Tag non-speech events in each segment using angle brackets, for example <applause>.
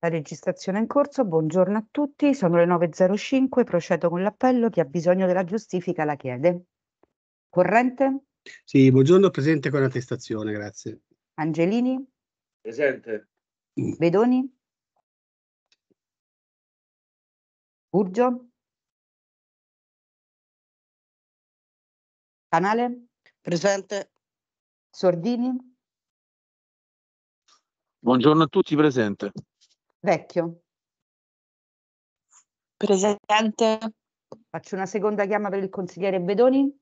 La registrazione è in corso, buongiorno a tutti, sono le 9.05, procedo con l'appello, chi ha bisogno della giustifica la chiede. Corrente? Sì, buongiorno, presente con attestazione, grazie. Angelini? Presente. Vedoni? Urgio? Canale? Presente. Sordini? Buongiorno a tutti, presente. Vecchio. Presente. Faccio una seconda chiama per il consigliere Bedoni.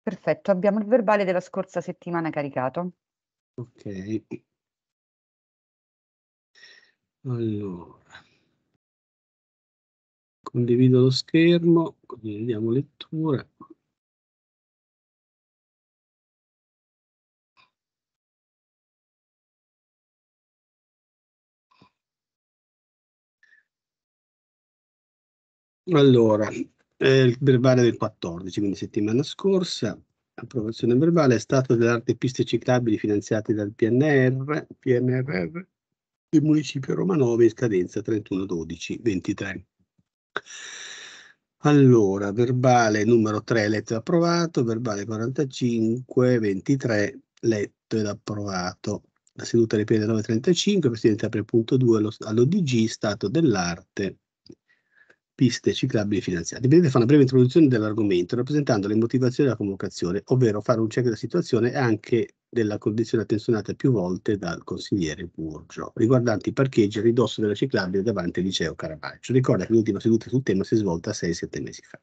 Perfetto, abbiamo il verbale della scorsa settimana caricato. Ok. Allora. Condivido lo schermo, condividiamo lettura. Allora, eh, il verbale del 14, quindi settimana scorsa, approvazione verbale, stato dell'arte aree piste ciclabili finanziate dal PNR, PNRR, del municipio Roma 9 in scadenza 31-12-23. Allora, verbale numero 3, letto e approvato, verbale 45, 23, letto ed approvato. La seduta riprende alle 9.35, Presidente apre punto 2 allo, all'ODG, stato dell'arte piste ciclabili finanziate. Vedete, fa una breve introduzione dell'argomento, rappresentando le motivazioni della convocazione, ovvero fare un check della situazione e anche della condizione attenzionata più volte dal consigliere Burgio, riguardanti i parcheggi a ridosso della ciclabile davanti al liceo Caravaggio. Ricorda che l'ultima seduta sul tema si è svolta 6-7 mesi fa.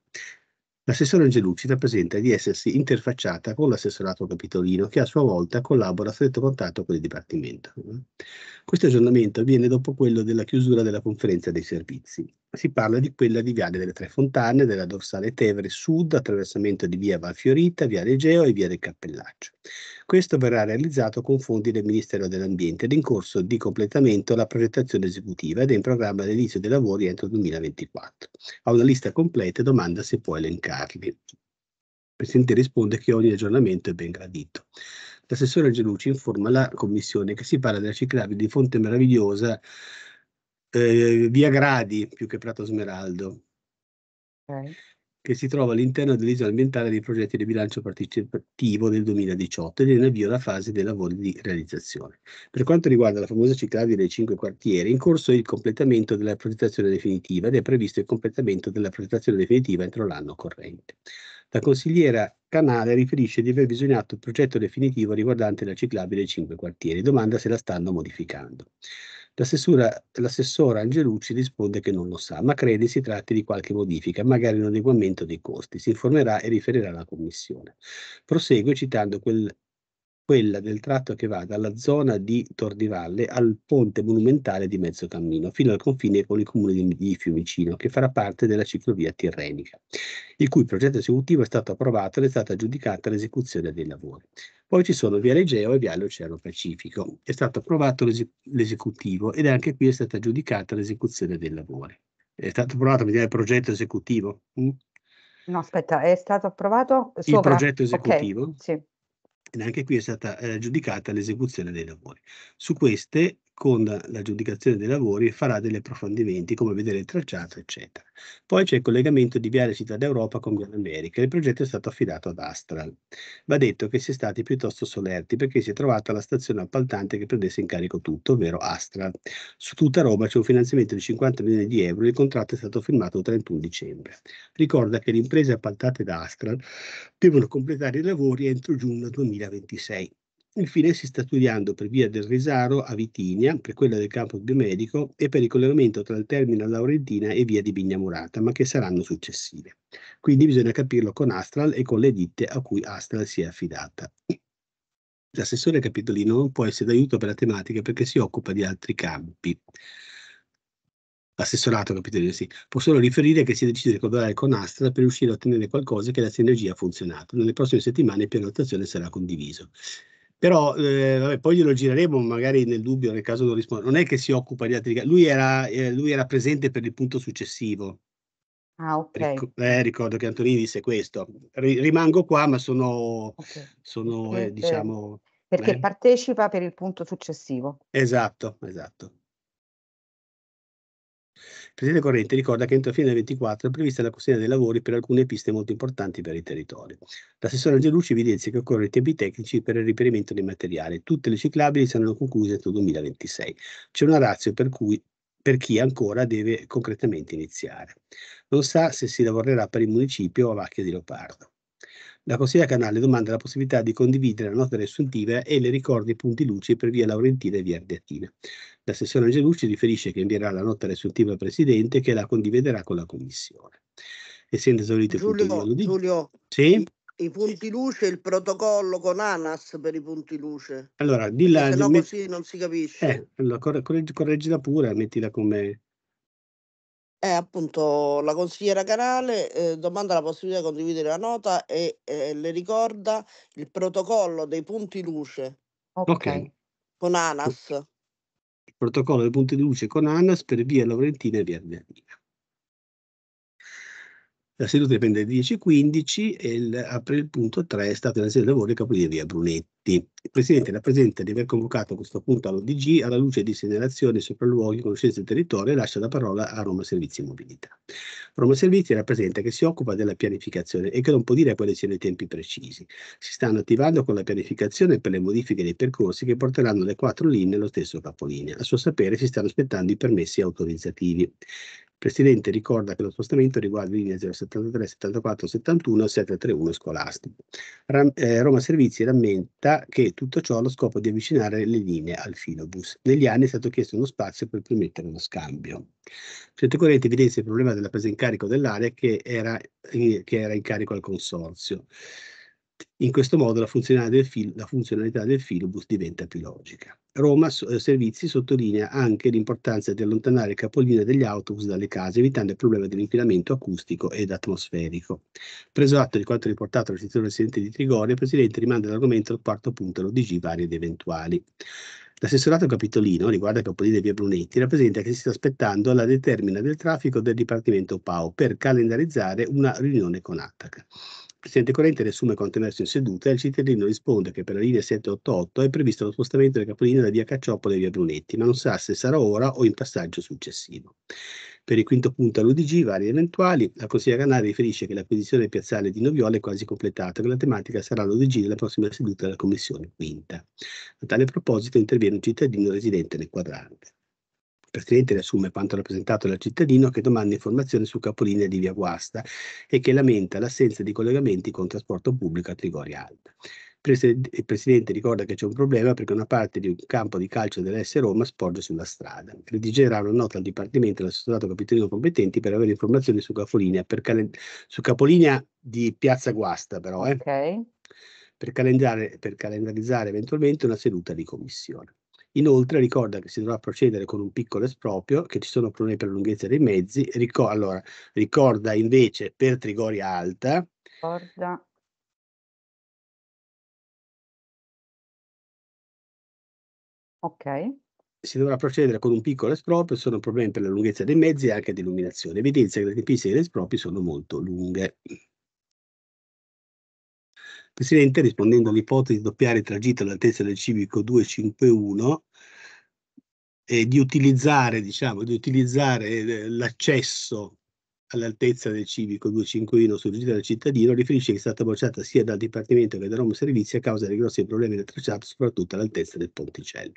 L'assessore Angelucci rappresenta di essersi interfacciata con l'assessorato capitolino che a sua volta collabora a stretto contatto con il Dipartimento. Questo aggiornamento avviene dopo quello della chiusura della conferenza dei servizi si parla di quella di Viale delle Tre Fontane, della dorsale Tevere Sud, attraversamento di via Valfiorita, via Legeo e via del Cappellaccio. Questo verrà realizzato con fondi del Ministero dell'Ambiente ed in corso di completamento la progettazione esecutiva ed è in programma l'inizio dei lavori entro il 2024. Ha una lista completa e domanda se può elencarli. Il Presidente risponde che ogni aggiornamento è ben gradito. L'assessore Gelucci informa la Commissione che si parla della ciclabile di Fonte Meravigliosa eh, via Gradi più che Prato Smeraldo, okay. che si trova all'interno dell'isola ambientale dei progetti di bilancio partecipativo del 2018 ed è in avvio la fase dei lavori di realizzazione. Per quanto riguarda la famosa ciclabile dei cinque quartieri, è in corso il completamento della progettazione definitiva ed è previsto il completamento della progettazione definitiva entro l'anno corrente. La consigliera Canale riferisce di aver bisognato il progetto definitivo riguardante la ciclabile dei cinque quartieri, domanda se la stanno modificando. L'assessora Angelucci risponde che non lo sa, ma crede si tratti di qualche modifica, magari un adeguamento dei costi. Si informerà e riferirà alla Commissione. Prosegue citando quel quella del tratto che va dalla zona di Tordivalle al ponte monumentale di Mezzocammino, fino al confine con il comune di, Fiumicino, che farà parte della ciclovia tirrenica, il cui progetto esecutivo è stato approvato ed è stata giudicata l'esecuzione dei lavori. Poi ci sono via Legeo e Viale Oceano Pacifico. È stato approvato l'esecutivo ed anche qui è stata giudicata l'esecuzione dei lavori. È stato approvato il progetto esecutivo? Mm? No, aspetta, è stato approvato sopra. il progetto esecutivo? Okay, sì e anche qui è stata eh, giudicata l'esecuzione dei lavori. Su queste con l'aggiudicazione dei lavori farà degli approfondimenti, come vedere il tracciato, eccetera. Poi c'è il collegamento di Viale Città d'Europa con Viale America. Il progetto è stato affidato ad Astral. Va detto che si è stati piuttosto solerti perché si è trovata la stazione appaltante che prendesse in carico tutto, ovvero Astral. Su tutta Roma c'è un finanziamento di 50 milioni di euro e il contratto è stato firmato il 31 dicembre. Ricorda che le imprese appaltate da Astral devono completare i lavori entro giugno 2026. Infine si sta studiando per via del Risaro a Vitinia, per quella del campus biomedico e per il collegamento tra il terminal Laurentina e via di Bignamurata, ma che saranno successive. Quindi bisogna capirlo con Astral e con le ditte a cui Astral si è affidata. L'assessore Capitolino non può essere d'aiuto per la tematica perché si occupa di altri campi. L'assessorato Capitolino, sì, può solo riferire che si è deciso di collaborare con Astra per riuscire a ottenere qualcosa che la sinergia ha funzionato. Nelle prossime settimane il piano d'azione sarà condiviso. Però eh, vabbè, poi glielo gireremo magari nel dubbio, nel caso non risponda. Non è che si occupa di altri lui era, eh, lui era presente per il punto successivo. Ah, ok Ric- eh, ricordo che Antonini disse questo. R- rimango qua, ma sono, okay. sono eh, eh, eh, diciamo... Perché partecipa per il punto successivo. Esatto, esatto presidente Corrente ricorda che entro fine del 24 è prevista la consegna dei lavori per alcune piste molto importanti per il territorio. L'assessore Angelucci evidenzia che occorrono tempi tecnici per il riperimento dei materiali. Tutte le ciclabili saranno concluse entro 2026. C'è una razio per cui per chi ancora deve concretamente iniziare. Non sa se si lavorerà per il municipio o a Vacchia di Leopardo la consiglia canale domanda la possibilità di condividere la nota riassuntiva e le ricordi punti luci per via Laurentina e via Ardeatina. La sessione Angelucci riferisce che invierà la nota riassuntiva al Presidente che la condividerà con la Commissione. Essendo esaurito il Giulio, punto di... Giulio, sì? i punti luce, il protocollo con ANAS per i punti luce. Allora, dilla... Se no met... così non si capisce. Eh, allora, correggila pure, mettila come eh, appunto, la consigliera Canale eh, domanda la possibilità di condividere la nota e eh, le ricorda il protocollo dei punti luce Ok. con ANAS. Il protocollo dei punti luce con ANAS per via Laurentina e via Ardeanina la seduta riprende alle 10.15 e il, apre il punto 3, stato della seduta dei lavori Capolini via Brunetti. Il Presidente rappresenta di aver convocato questo punto all'ODG alla luce di segnalazioni, sopralluoghi, conoscenze del territorio e lascia la parola a Roma Servizi e Mobilità. Roma Servizi rappresenta che si occupa della pianificazione e che non può dire quali siano i tempi precisi. Si stanno attivando con la pianificazione per le modifiche dei percorsi che porteranno le quattro linee allo stesso capolinea. A suo sapere si stanno aspettando i permessi autorizzativi. Presidente ricorda che lo spostamento riguarda linee 073, 74, 71 e 731 scolastiche. Ram, eh, Roma Servizi rammenta che tutto ciò ha lo scopo di avvicinare le linee al filobus. Negli anni è stato chiesto uno spazio per permettere uno scambio. Sette Corrente evidenzia il problema della presa in carico dell'area che era, eh, che era in carico al consorzio. In questo modo la funzionalità del, fil- la funzionalità del filobus diventa più logica. Roma eh, Servizi sottolinea anche l'importanza di allontanare il capolinea degli autobus dalle case, evitando il problema dell'inquinamento acustico ed atmosferico. Preso atto di quanto riportato dal sezione residente di Trigoria, il Presidente rimanda l'argomento al quarto punto, l'ODG vari ed eventuali. L'assessorato capitolino, riguardo al capolinea via Brunetti, rappresenta che si sta aspettando la determina del traffico del Dipartimento PAO per calendarizzare una riunione con Attac. Presidente Corrente riassume quanto emerso in seduta e il cittadino risponde che per la linea 788 è previsto lo spostamento del capolinea da via Cacciopola e via Brunetti, ma non sa se sarà ora o in passaggio successivo. Per il quinto punto all'UDG, vari eventuali, la consigliera Canale riferisce che l'acquisizione piazzale di Noviola è quasi completata, che la tematica sarà l'UDG della prossima seduta della Commissione quinta. A tale proposito interviene un cittadino residente nel quadrante pertinente riassume quanto rappresentato dal cittadino che domanda informazioni su capolinea di via Guasta e che lamenta l'assenza di collegamenti con trasporto pubblico a Trigoria Alta. Il Presidente ricorda che c'è un problema perché una parte di un campo di calcio dell'S Roma sporge sulla strada. Redigerà una nota al Dipartimento e all'assessorato capitolino competenti per avere informazioni su capolinea, cal- su capolinea di Piazza Guasta però, eh, okay. per, calendare, per calendarizzare eventualmente una seduta di commissione. Inoltre ricorda che si dovrà procedere con un piccolo esproprio, che ci sono problemi per la lunghezza dei mezzi. Ricor- allora, ricorda invece per Trigoria Alta. Ricorda. Ok si dovrà procedere con un piccolo esproprio, sono problemi per la lunghezza dei mezzi e anche di illuminazione. Evidenzia che le tempistiche degli espropri sono molto lunghe. Presidente, rispondendo all'ipotesi di doppiare il tragitto all'altezza del civico 251 e di utilizzare, diciamo, di utilizzare eh, l'accesso all'altezza del civico 251 sul giro del cittadino, riferisce che è stata bocciata sia dal Dipartimento che da Roma Servizi a causa dei grossi problemi del tracciato, soprattutto all'altezza del ponticello.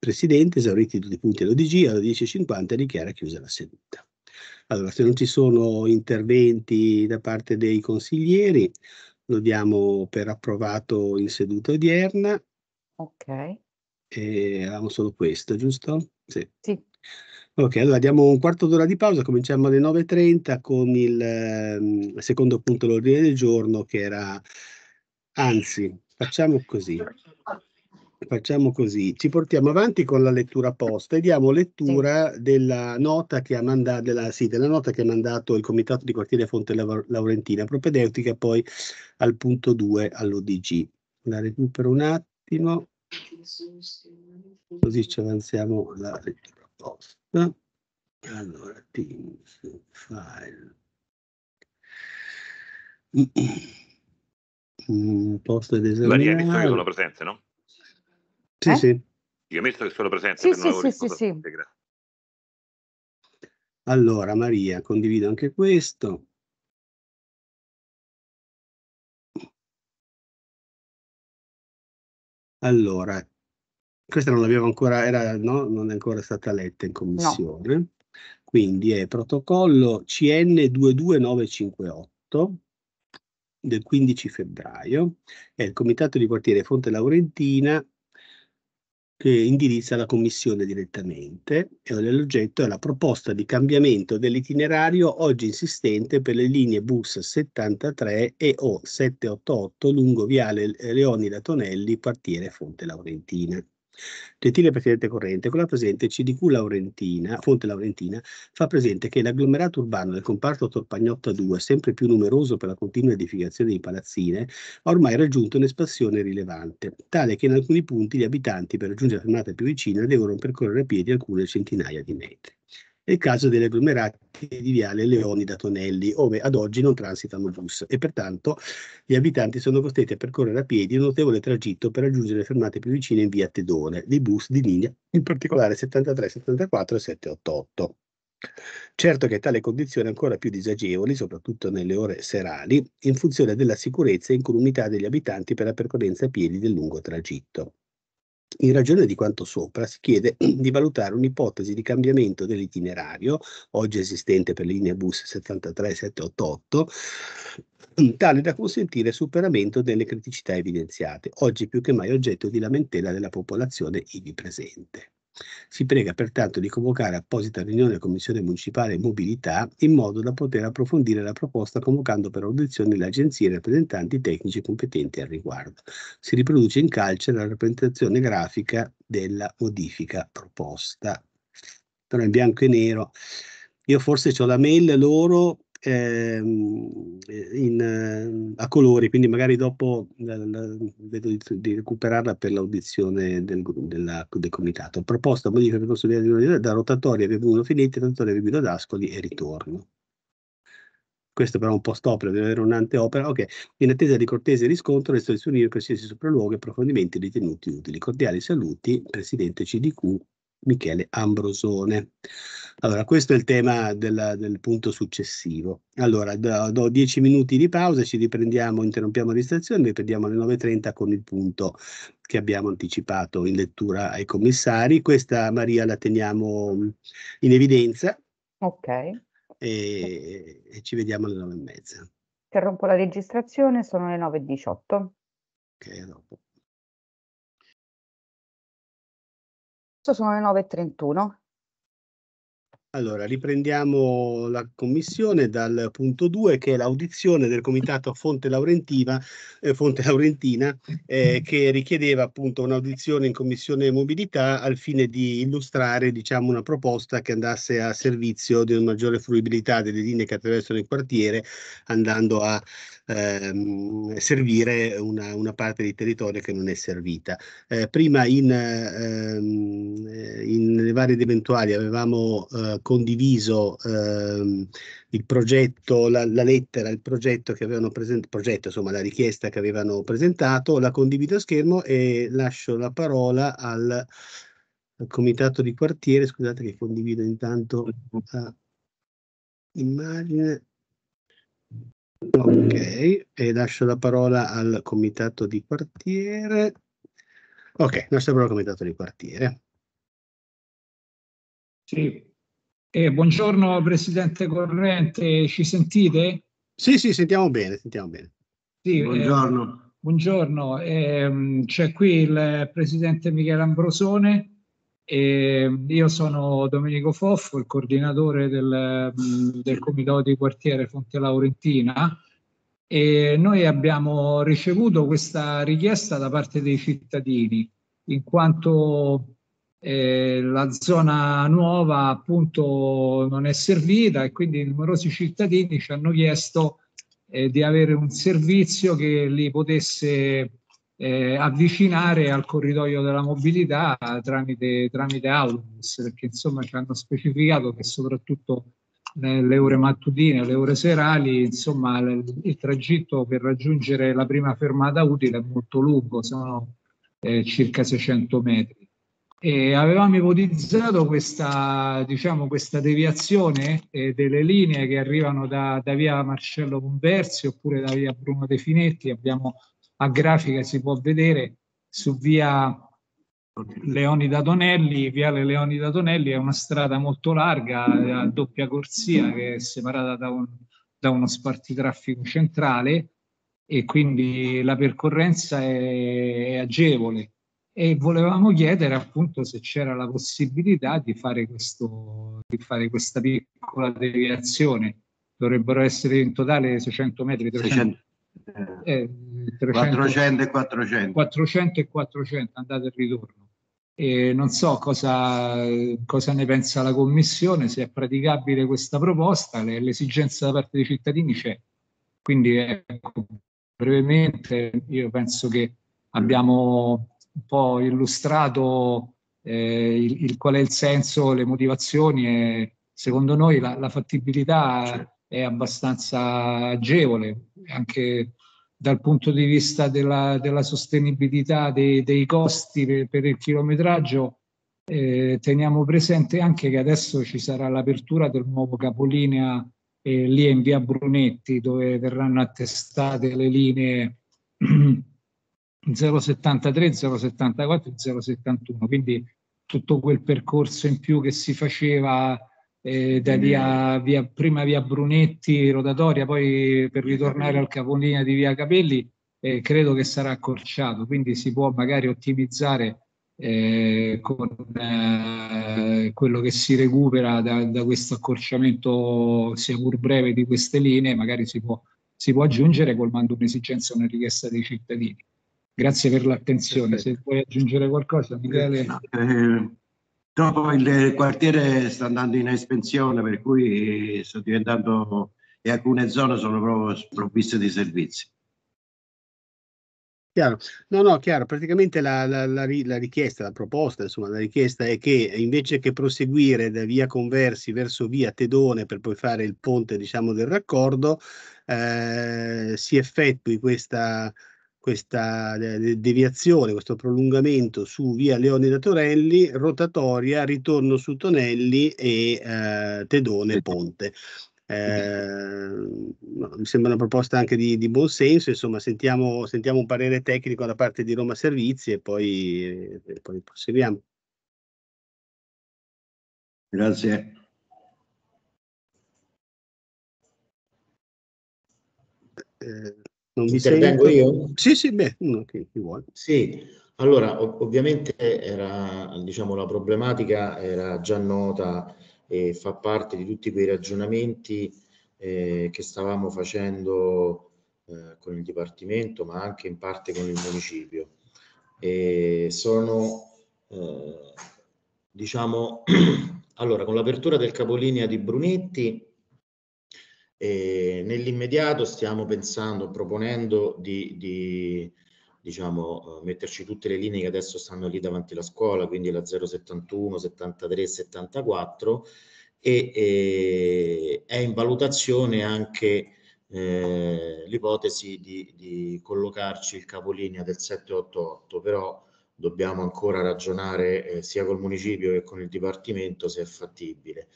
Presidente, esauriti tutti i punti dell'ODG, alle 10.50 dichiara chiusa la seduta. Allora, se non ci sono interventi da parte dei consiglieri, lo diamo per approvato in seduta odierna. Ok. E avevamo solo questo, giusto? Sì. sì. Ok, allora diamo un quarto d'ora di pausa, cominciamo alle 9.30 con il um, secondo punto dell'ordine del giorno che era, anzi, facciamo così. Facciamo così, ci portiamo avanti con la lettura posta e diamo lettura sì. della, nota manda, della, sì, della, nota che ha mandato il Comitato di Quartiere Fonte Laurentina, propedeutica poi al punto 2 all'ODG. La recupero un attimo, così ci avanziamo la lettura posta. Allora, Teams, file. <clears throat> Mm, posto ed esaminare. Maria, mi stai con la presenza, no? Sì, eh? sì. Io metto che sono presente. Sì, sì, sì, sì, sì. Allora, Maria, condivido anche questo. Allora, questa non l'avevo ancora, era, no, non è ancora stata letta in commissione. No. Quindi è protocollo CN 22958 del 15 febbraio, è il comitato di quartiere Fonte Laurentina che indirizza la Commissione direttamente e l'oggetto è la proposta di cambiamento dell'itinerario oggi insistente per le linee bus 73 e O788 lungo viale Leoni da Tonelli, quartiere Fonte Laurentina. Gentile Presidente Corrente, con la presente CDQ Laurentina, Fonte Laurentina, fa presente che l'agglomerato urbano del comparto Torpagnotta 2, sempre più numeroso per la continua edificazione di palazzine, ha ormai raggiunto un'espansione rilevante, tale che in alcuni punti gli abitanti per raggiungere la fermata più vicina devono percorrere a piedi alcune centinaia di metri. È il caso delle aglomerati di Viale Leoni da Tonelli, ove ad oggi non transitano bus e pertanto gli abitanti sono costretti a percorrere a piedi un notevole tragitto per raggiungere le fermate più vicine in via Tedone, dei bus di linea, in particolare 73, 74 e 788. Certo che tale condizione è ancora più disagevole, soprattutto nelle ore serali, in funzione della sicurezza e incolumità degli abitanti per la percorrenza a piedi del lungo tragitto. In ragione di quanto sopra, si chiede <clears throat> di valutare un'ipotesi di cambiamento dell'itinerario, oggi esistente per linea bus 73788, <clears throat> tale da consentire il superamento delle criticità evidenziate, oggi più che mai oggetto di lamentela della popolazione ivi presente. Si prega pertanto di convocare apposita riunione della Commissione Municipale Mobilità in modo da poter approfondire la proposta convocando per audizione le agenzie e i rappresentanti tecnici competenti al riguardo. Si riproduce in calce la rappresentazione grafica della modifica proposta. Però in bianco e nero. Io forse ho la mail loro ehm, in, a colori, quindi magari dopo eh, vedo di, di, recuperarla per l'audizione del, della, del comitato. Proposta modifica del corso di una da rotatoria V1 Finetti, rotatoria V2 d'Ascoli e ritorno. Questo però è un post opera, deve avere un'anteopera. Ok, in attesa di cortese riscontro, le soluzioni di qualsiasi sopralluogo e approfondimenti ritenuti utili. Cordiali saluti, Presidente CDQ Michele Ambrosone. Allora, questo è il tema del, del punto successivo. Allora, do, do 10 minuti di pausa, ci riprendiamo, interrompiamo l'estazione, riprendiamo alle 9.30 con il punto che abbiamo anticipato in lettura ai commissari. Questa Maria la teniamo in evidenza. Ok. E, e ci vediamo alle 9.30. Interrompo la registrazione, sono le 9.18. Ok, a dopo. adesso sono le 9.31. Allora, riprendiamo la commissione dal punto 2 che è l'audizione del Comitato Fonte, eh, Fonte Laurentina eh, che richiedeva appunto un'audizione in Commissione Mobilità al fine di illustrare diciamo, una proposta che andasse a servizio di una maggiore fruibilità delle linee che attraversano il quartiere andando a ehm, servire una, una, parte di territorio che non è servita. Eh, prima in, ehm, eh, in, nelle varie ed eventuali avevamo eh, condiviso ehm, il progetto, la, la, lettera, il progetto che avevano presentato, progetto, insomma la richiesta che avevano presentato, la condivido a schermo e lascio la parola al, al comitato di quartiere, scusate che condivido intanto la eh, immagine. Ok, e lascio la parola al comitato di quartiere. Ok, lascio la parola al comitato di quartiere. Sì. Eh, buongiorno Presidente Corrente, ci sentite? Sì, sì, sentiamo bene, sentiamo bene. Sì, buongiorno. Eh, buongiorno, eh, c'è qui il Presidente Michele Ambrosone e ehm, io sono Domenico Foffo, il coordinatore del, del comitato di quartiere Fonte Laurentina e noi abbiamo ricevuto questa richiesta da parte dei cittadini in quanto eh, la zona nuova appunto non è servita e quindi numerosi cittadini ci hanno chiesto eh, di avere un servizio che li potesse eh, avvicinare al corridoio della mobilità tramite, tramite Alunus, perché insomma ci hanno specificato che soprattutto nelle ore mattutine, le ore serali, insomma il tragitto per raggiungere la prima fermata utile è molto lungo, sono eh, circa 600 metri. E avevamo ipotizzato questa, diciamo, questa deviazione eh, delle linee che arrivano da, da, via Marcello Conversi oppure da via Bruno De Finetti, abbiamo a grafica si può vedere su via Leoni da Tonelli, Viale da Tonelli è una strada molto larga, eh, a doppia corsia che è separata da, un, da uno spartitraffico centrale e quindi la percorrenza è, è agevole e volevamo chiedere appunto se c'era la possibilità di fare, questo, di fare questa piccola deviazione. Dovrebbero essere in totale 600 metri, 300, 300, eh, 400 eh, e 400. 400 e 400, andate e ritorno. E non so cosa, cosa, ne pensa la Commissione, se è praticabile questa proposta, l'esigenza da parte dei cittadini c'è. Quindi ecco, brevemente io penso che abbiamo un po' illustrato eh, il, il, qual è il senso, le motivazioni e secondo noi la, la fattibilità certo è abbastanza agevole anche dal punto di vista della, della sostenibilità dei, dei costi per, per, il chilometraggio. Eh, teniamo presente anche che adesso ci sarà l'apertura del nuovo capolinea eh, lì in via Brunetti dove verranno attestate le linee 073, 074 071, quindi tutto quel percorso in più che si faceva eh, da via, mm. via, prima via Brunetti, rotatoria, poi per ritornare al capolinea di via Capelli, eh, credo che sarà accorciato, quindi si può magari ottimizzare eh, con eh, quello che si recupera da, da, questo accorciamento, sia pur breve, di queste linee, magari si può, si può aggiungere colmando un'esigenza una richiesta dei cittadini. Grazie per l'attenzione. Se vuoi aggiungere qualcosa, Michele. eh, Dopo il quartiere sta andando in espansione, per cui sto diventando e alcune zone sono proprio sprovviste di servizi. Chiaro. No, no, chiaro, praticamente la, la, la, la, richiesta, la proposta, insomma, la richiesta è che invece che proseguire da via Conversi verso via Tedone per poi fare il ponte, diciamo, del raccordo, eh, si effettui questa, questa deviazione, questo prolungamento su via Leoni da Torelli, rotatoria, ritorno su Tonelli e eh, Tedone Ponte. Mm-hmm. Eh, mi sembra una proposta anche di, di buon senso, insomma sentiamo, sentiamo, un parere tecnico da parte di Roma Servizi e poi, e poi proseguiamo. Grazie. Eh, non mi Intervengo sento. io? Sì, sì, beh, uno che chi vuole. Sì, allora ov ovviamente era, diciamo, la problematica era già nota e fa parte di tutti quei ragionamenti eh, che stavamo facendo eh, con il Dipartimento, ma anche in parte con il Municipio. E sono, eh, diciamo, <clears throat> allora, con l'apertura del capolinea di Brunetti e nell'immediato stiamo pensando, proponendo di, di diciamo, eh, metterci tutte le linee che adesso stanno lì davanti alla scuola, quindi la 071, 73, 74 e, e è in valutazione anche eh, l'ipotesi di, di, collocarci il capolinea del 788, però dobbiamo ancora ragionare eh, sia col municipio che con il dipartimento se è fattibile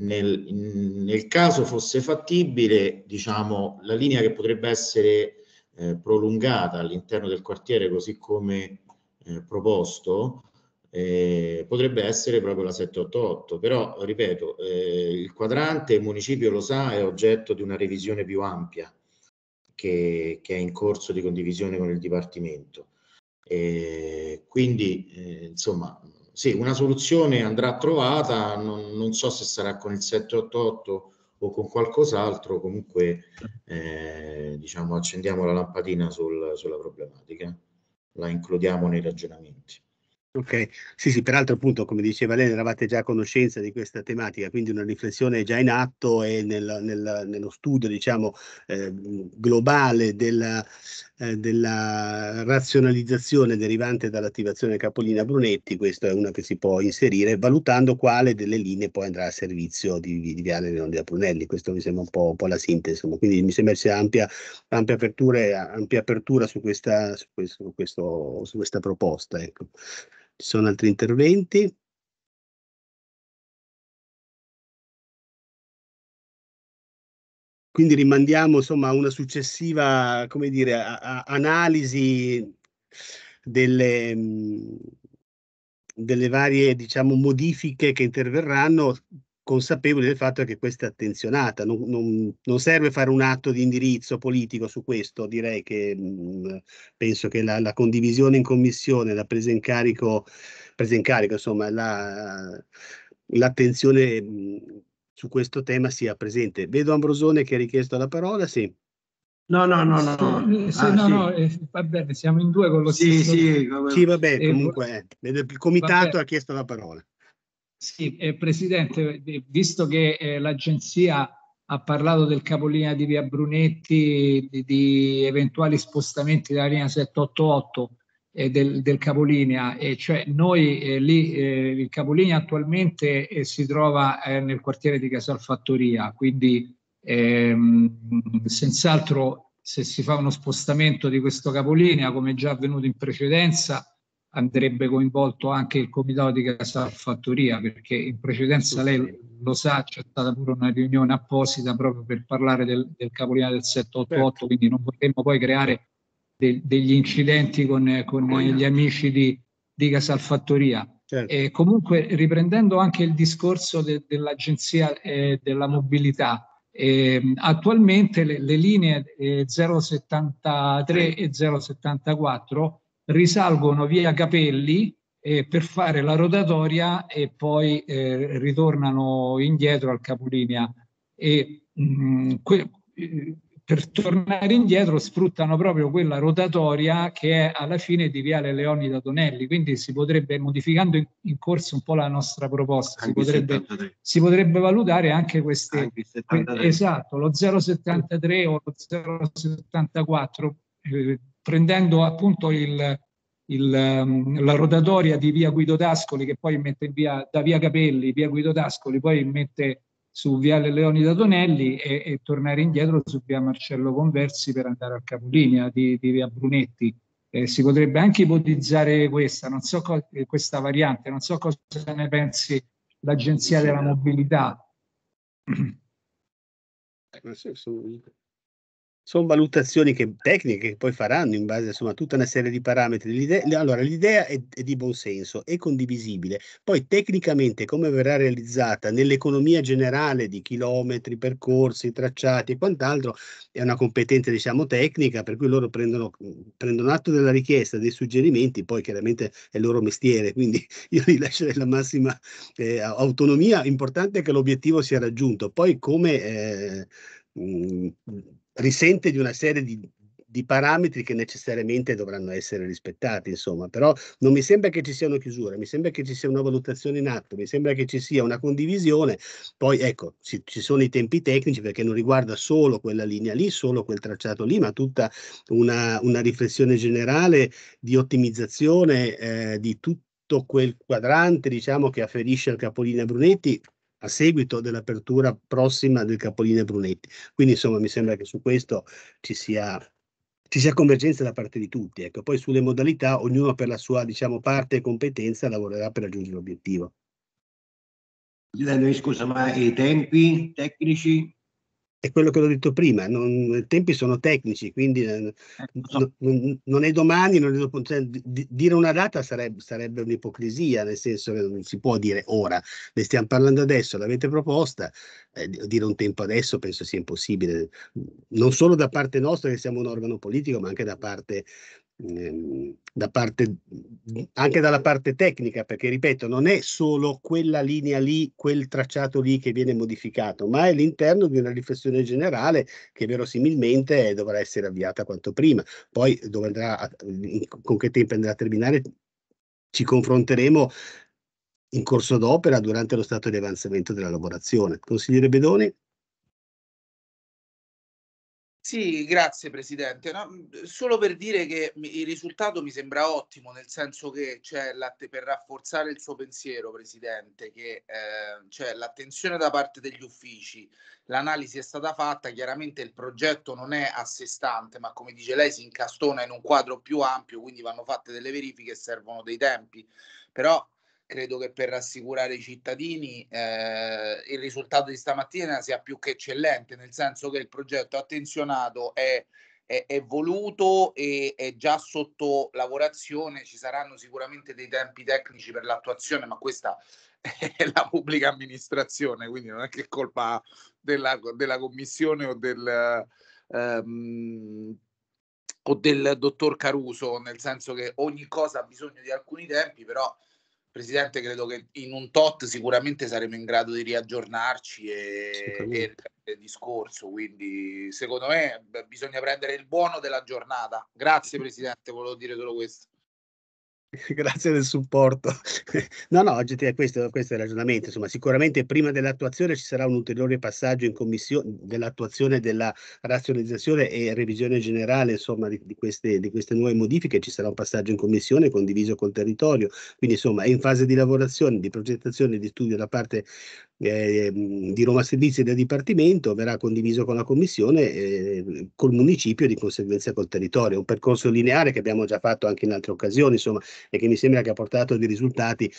nel, nel, caso fosse fattibile, diciamo, la linea che potrebbe essere eh, prolungata all'interno del quartiere, così come eh, proposto, eh, potrebbe essere proprio la 788. Però, ripeto, eh, il quadrante, il municipio lo sa, è oggetto di una revisione più ampia che, che è in corso di condivisione con il Dipartimento. Eh, quindi, eh, insomma, sì, una soluzione andrà trovata, non, non, so se sarà con il 788 o con qualcos'altro, comunque eh, diciamo, accendiamo la lampadina sul, sulla problematica, la includiamo nei ragionamenti. Ok, sì, sì, peraltro appunto, come diceva lei, eravate già a conoscenza di questa tematica, quindi una riflessione già in atto e nel, nel, nello studio, diciamo, eh, globale della, eh, della razionalizzazione derivante dall'attivazione Capolina Brunetti, questa è una che si può inserire, valutando quale delle linee poi andrà a servizio di, di Viale Leone da Brunelli. Questo mi sembra un po', un po la sintesi, quindi mi sembra sia ampia, ampia, apertura, ampia apertura su questa, su questo, su questo, su questa proposta. Ecco. Ci sono altri interventi? Quindi rimandiamo insomma a una successiva come dire, a, a analisi delle, mh, mm, delle varie diciamo, modifiche che interverranno, consapevoli del fatto che questa è attenzionata. Non, non, non, serve fare un atto di indirizzo politico su questo, direi che mh, mm, penso che la, la, condivisione in commissione, la presa in carico, presa in carico insomma, la, l'attenzione mm, su questo tema sia presente. Vedo Ambrosone che ha richiesto la parola, sì. No, no, no, no. Se, ah, no, sì. no eh, va bene, siamo in due con lo sì, stesso. Sì, sì, vabbè eh, comunque il eh, comitato ha chiesto la parola. Sì, eh, Presidente, eh, visto che eh, l'agenzia ha parlato del capolinea di Via Brunetti, di, di eventuali spostamenti della linea 788, eh, del, del, capolinea, e cioè noi eh, lì eh, il capolinea attualmente eh, si trova nel quartiere di Casal Fattoria, quindi ehm, senz'altro se si fa uno spostamento di questo capolinea, come già avvenuto in precedenza, andrebbe coinvolto anche il comitato di Casal Fattoria, perché in precedenza lei lo sa, c'è stata pure una riunione apposita proprio per parlare del, del capolinea del 788, certo. quindi non potremmo poi creare de, degli incidenti con, con gli amici di, di Casalfattoria. Certo. E eh, comunque riprendendo anche il discorso de, dell'Agenzia eh, della Mobilità, eh, attualmente le, le linee eh, 073 e 074 risalgono via Capelli eh, per fare la rotatoria e poi eh, ritornano indietro al capolinea. E, mh, mm, que- eh, per tornare indietro sfruttano proprio quella rotatoria che è alla fine di Viale Leoni da Tonelli, quindi si potrebbe, modificando in, in corso un po' la nostra proposta, si potrebbe, si potrebbe, valutare anche queste... Anche esatto, lo 073 o lo 074, eh, prendendo appunto il, il, mm, la rotatoria di via Guido Tascoli che poi mette via, da via Capelli, via Guido Tascoli, poi mette su Viale Leonida Tonelli e, e, tornare indietro su Via Marcello Conversi per andare al capolinea di, di Via Brunetti. Eh, si potrebbe anche ipotizzare questa, so questa variante, non so cosa ne pensi l'Agenzia della Mobilità. Eh, sono valutazioni che, tecniche che poi faranno in base insomma, a tutta una serie di parametri. L'idea, allora, l'idea è, è di senso, è condivisibile. Poi tecnicamente come verrà realizzata nell'economia generale di chilometri, percorsi, tracciati e quant'altro è una competenza diciamo, tecnica, per cui loro prendono, prendono atto della richiesta, dei suggerimenti, poi chiaramente è il loro mestiere, <laughs> quindi io gli lascerei la massima eh, autonomia. Importante è che l'obiettivo sia raggiunto. Poi come... Eh, mh, risente di una serie di, di parametri che necessariamente dovranno essere rispettati, insomma, però non mi sembra che ci sia una chiusura, mi sembra che ci sia una valutazione in atto, mi sembra che ci sia una condivisione, poi ecco, ci, ci sono i tempi tecnici perché non riguarda solo quella linea lì, solo quel tracciato lì, ma tutta una, una riflessione generale di ottimizzazione eh, di tutto quel quadrante, diciamo, che afferisce al capolinea Brunetti a seguito dell'apertura prossima del Capolinea Brunetti. Quindi insomma mi sembra che su questo ci sia, ci sia convergenza da parte di tutti. Ecco. Poi sulle modalità ognuno per la sua diciamo, parte e competenza lavorerà per raggiungere l'obiettivo. Scusa, ma i tempi tecnici è quello che ho detto prima, non, i tempi sono tecnici, quindi eh, ecco, non, non, è domani, non è dopo, cioè, dire una data sarebbe, sarebbe, un'ipocrisia, nel senso che non si può dire ora, ne stiamo parlando adesso, l'avete proposta, eh, dire un tempo adesso penso sia impossibile, non solo da parte nostra che siamo un organo politico, ma anche da parte Ehm, da parte, anche dalla parte tecnica, perché ripeto, non è solo quella linea lì, quel tracciato lì che viene modificato, ma è l'interno di una riflessione generale che verosimilmente dovrà essere avviata quanto prima. Poi dove andrà, con che tempo andrà a terminare, ci confronteremo in corso d'opera durante lo stato di avanzamento della lavorazione. Consigliere Bedoni? Sì, grazie Presidente. No, mhmm, solo per dire che il risultato mi sembra ottimo, nel senso che c'è per rafforzare il suo pensiero, Presidente, che eh, c'è l'attenzione da parte degli uffici, l'analisi è stata fatta, chiaramente il progetto non è a sé stante, ma come dice lei si incastona in un quadro più ampio, quindi vanno fatte delle verifiche e servono dei tempi. Però credo che per rassicurare i cittadini eh, il risultato di stamattina sia più che eccellente, nel senso che il progetto attenzionato è, è, è voluto e è già sotto lavorazione, ci saranno sicuramente dei tempi tecnici per l'attuazione, ma questa <laughs> è la pubblica amministrazione, quindi non è che colpa della, della commissione o del... Ehm, o del dottor Caruso, nel senso che ogni cosa ha bisogno di alcuni tempi, però Presidente, credo che in un tot sicuramente saremo in grado di riaggiornarci e, e il discorso, quindi secondo me bisogna prendere il buono della giornata. Grazie <laughs> Presidente, volevo dire solo questo. <laughs> Grazie del supporto. No, no, oggi è questo, questo è il ragionamento. Insomma, sicuramente prima dell'attuazione ci sarà un ulteriore passaggio in commissione dell'attuazione della razionalizzazione e revisione generale insomma, di, di, queste, di queste nuove modifiche. Ci sarà un passaggio in commissione condiviso col territorio. Quindi, insomma, è in fase di lavorazione, di progettazione, e di studio da parte eh, di Roma Servizi del Dipartimento verrà condiviso con la Commissione, eh, col Municipio e di conseguenza col territorio. Un percorso lineare che abbiamo già fatto anche in altre occasioni, insomma, e che mi sembra che ha portato dei risultati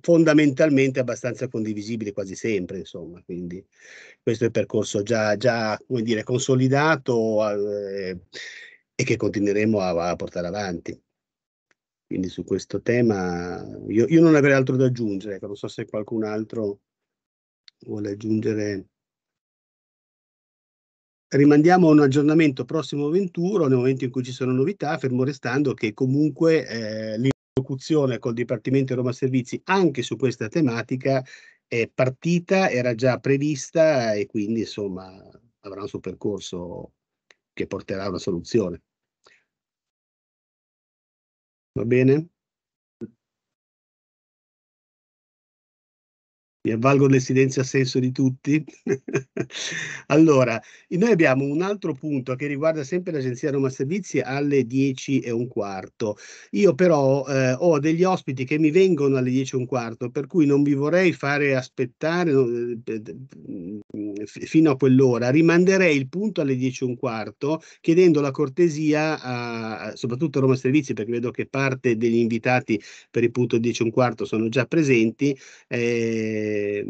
fondamentalmente abbastanza condivisibili quasi sempre, insomma, quindi questo è il percorso già, già come dire, consolidato eh, e che continueremo a, a, portare avanti. Quindi su questo tema io, io non avrei altro da aggiungere, ecco, non so se qualcun altro vuole aggiungere. Rimandiamo a un aggiornamento prossimo 21 nel momento in cui ci sono novità, fermo restando che comunque eh, l'interlocuzione col Dipartimento Roma Servizi anche su questa tematica è partita, era già prevista e quindi insomma avrà un suo percorso che porterà a una soluzione. Va bene? mi avvalgo del silenzio a senso di tutti. <laughs> allora, noi abbiamo un altro punto che riguarda sempre l'Agenzia Roma Servizi alle 10 e un quarto. Io però eh, ho degli ospiti che mi vengono alle 10 e un quarto, per cui non vi vorrei fare aspettare, eh, Mhmm, fino a quell'ora, rimanderei il punto alle 10 e un quarto, chiedendo la cortesia, a, soprattutto a Roma Servizi, perché vedo che parte degli invitati per il punto 10 e un quarto sono già presenti. Eh,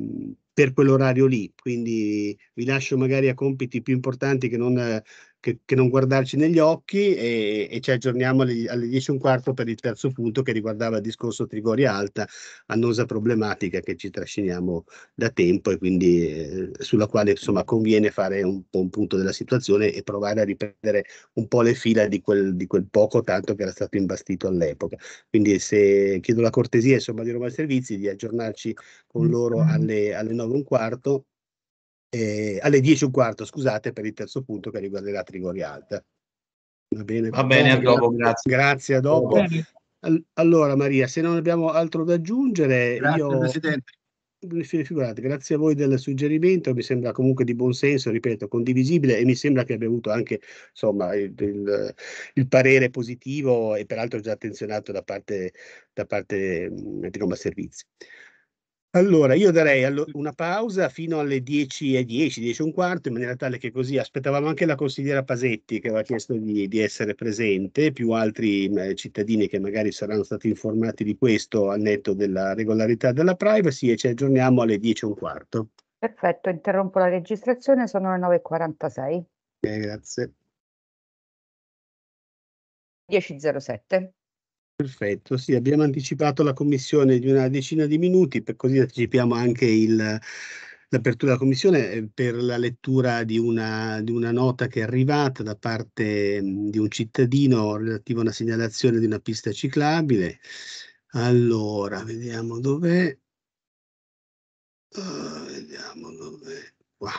per quell'orario lì, quindi vi lascio magari a compiti più importanti che non che, che non guardarci negli occhi e, e ci aggiorniamo alle, alle 10.15 per il terzo punto che riguardava il discorso Trigoria Alta, annosa problematica che ci trasciniamo da tempo e quindi eh, sulla quale insomma conviene fare un po' un punto della situazione e provare a riprendere un po' le fila di quel, di quel poco tanto che era stato imbastito all'epoca. Quindi se chiedo la cortesia insomma di Roma Servizi di aggiornarci con mm. loro mm. alle, alle 9.15 eh, alle 10 e un quarto, scusate, per il terzo punto che riguarderà Trigori Alta. Va bene, Va bene a dopo, grazie. Grazie, a dopo. Allora Maria, se non abbiamo altro da aggiungere, grazie, io... Presidente. grazie a voi del suggerimento, mi sembra comunque di buon senso, ripeto, condivisibile e mi sembra che abbia avuto anche insomma, il, il, il parere positivo e peraltro già attenzionato da parte, da parte di Roma Servizi. Allora, io darei una pausa fino alle 10.10, 10, 10 un quarto, in maniera tale che così aspettavamo anche la consigliera Pasetti che aveva chiesto di, di essere presente, più altri cittadini che magari saranno stati informati di questo al netto della regolarità della privacy e ci aggiorniamo alle 10 un quarto. Perfetto, interrompo la registrazione, sono le 9.46. Eh, grazie. 10.07. Perfetto, sì, abbiamo anticipato la commissione di una decina di minuti, per così anticipiamo anche il, l'apertura della commissione eh, per la lettura di una, di una, nota che è arrivata da parte mm, di un cittadino relativo a una segnalazione di una pista ciclabile. Allora, vediamo dov'è. Uh, vediamo dov'è. Qua.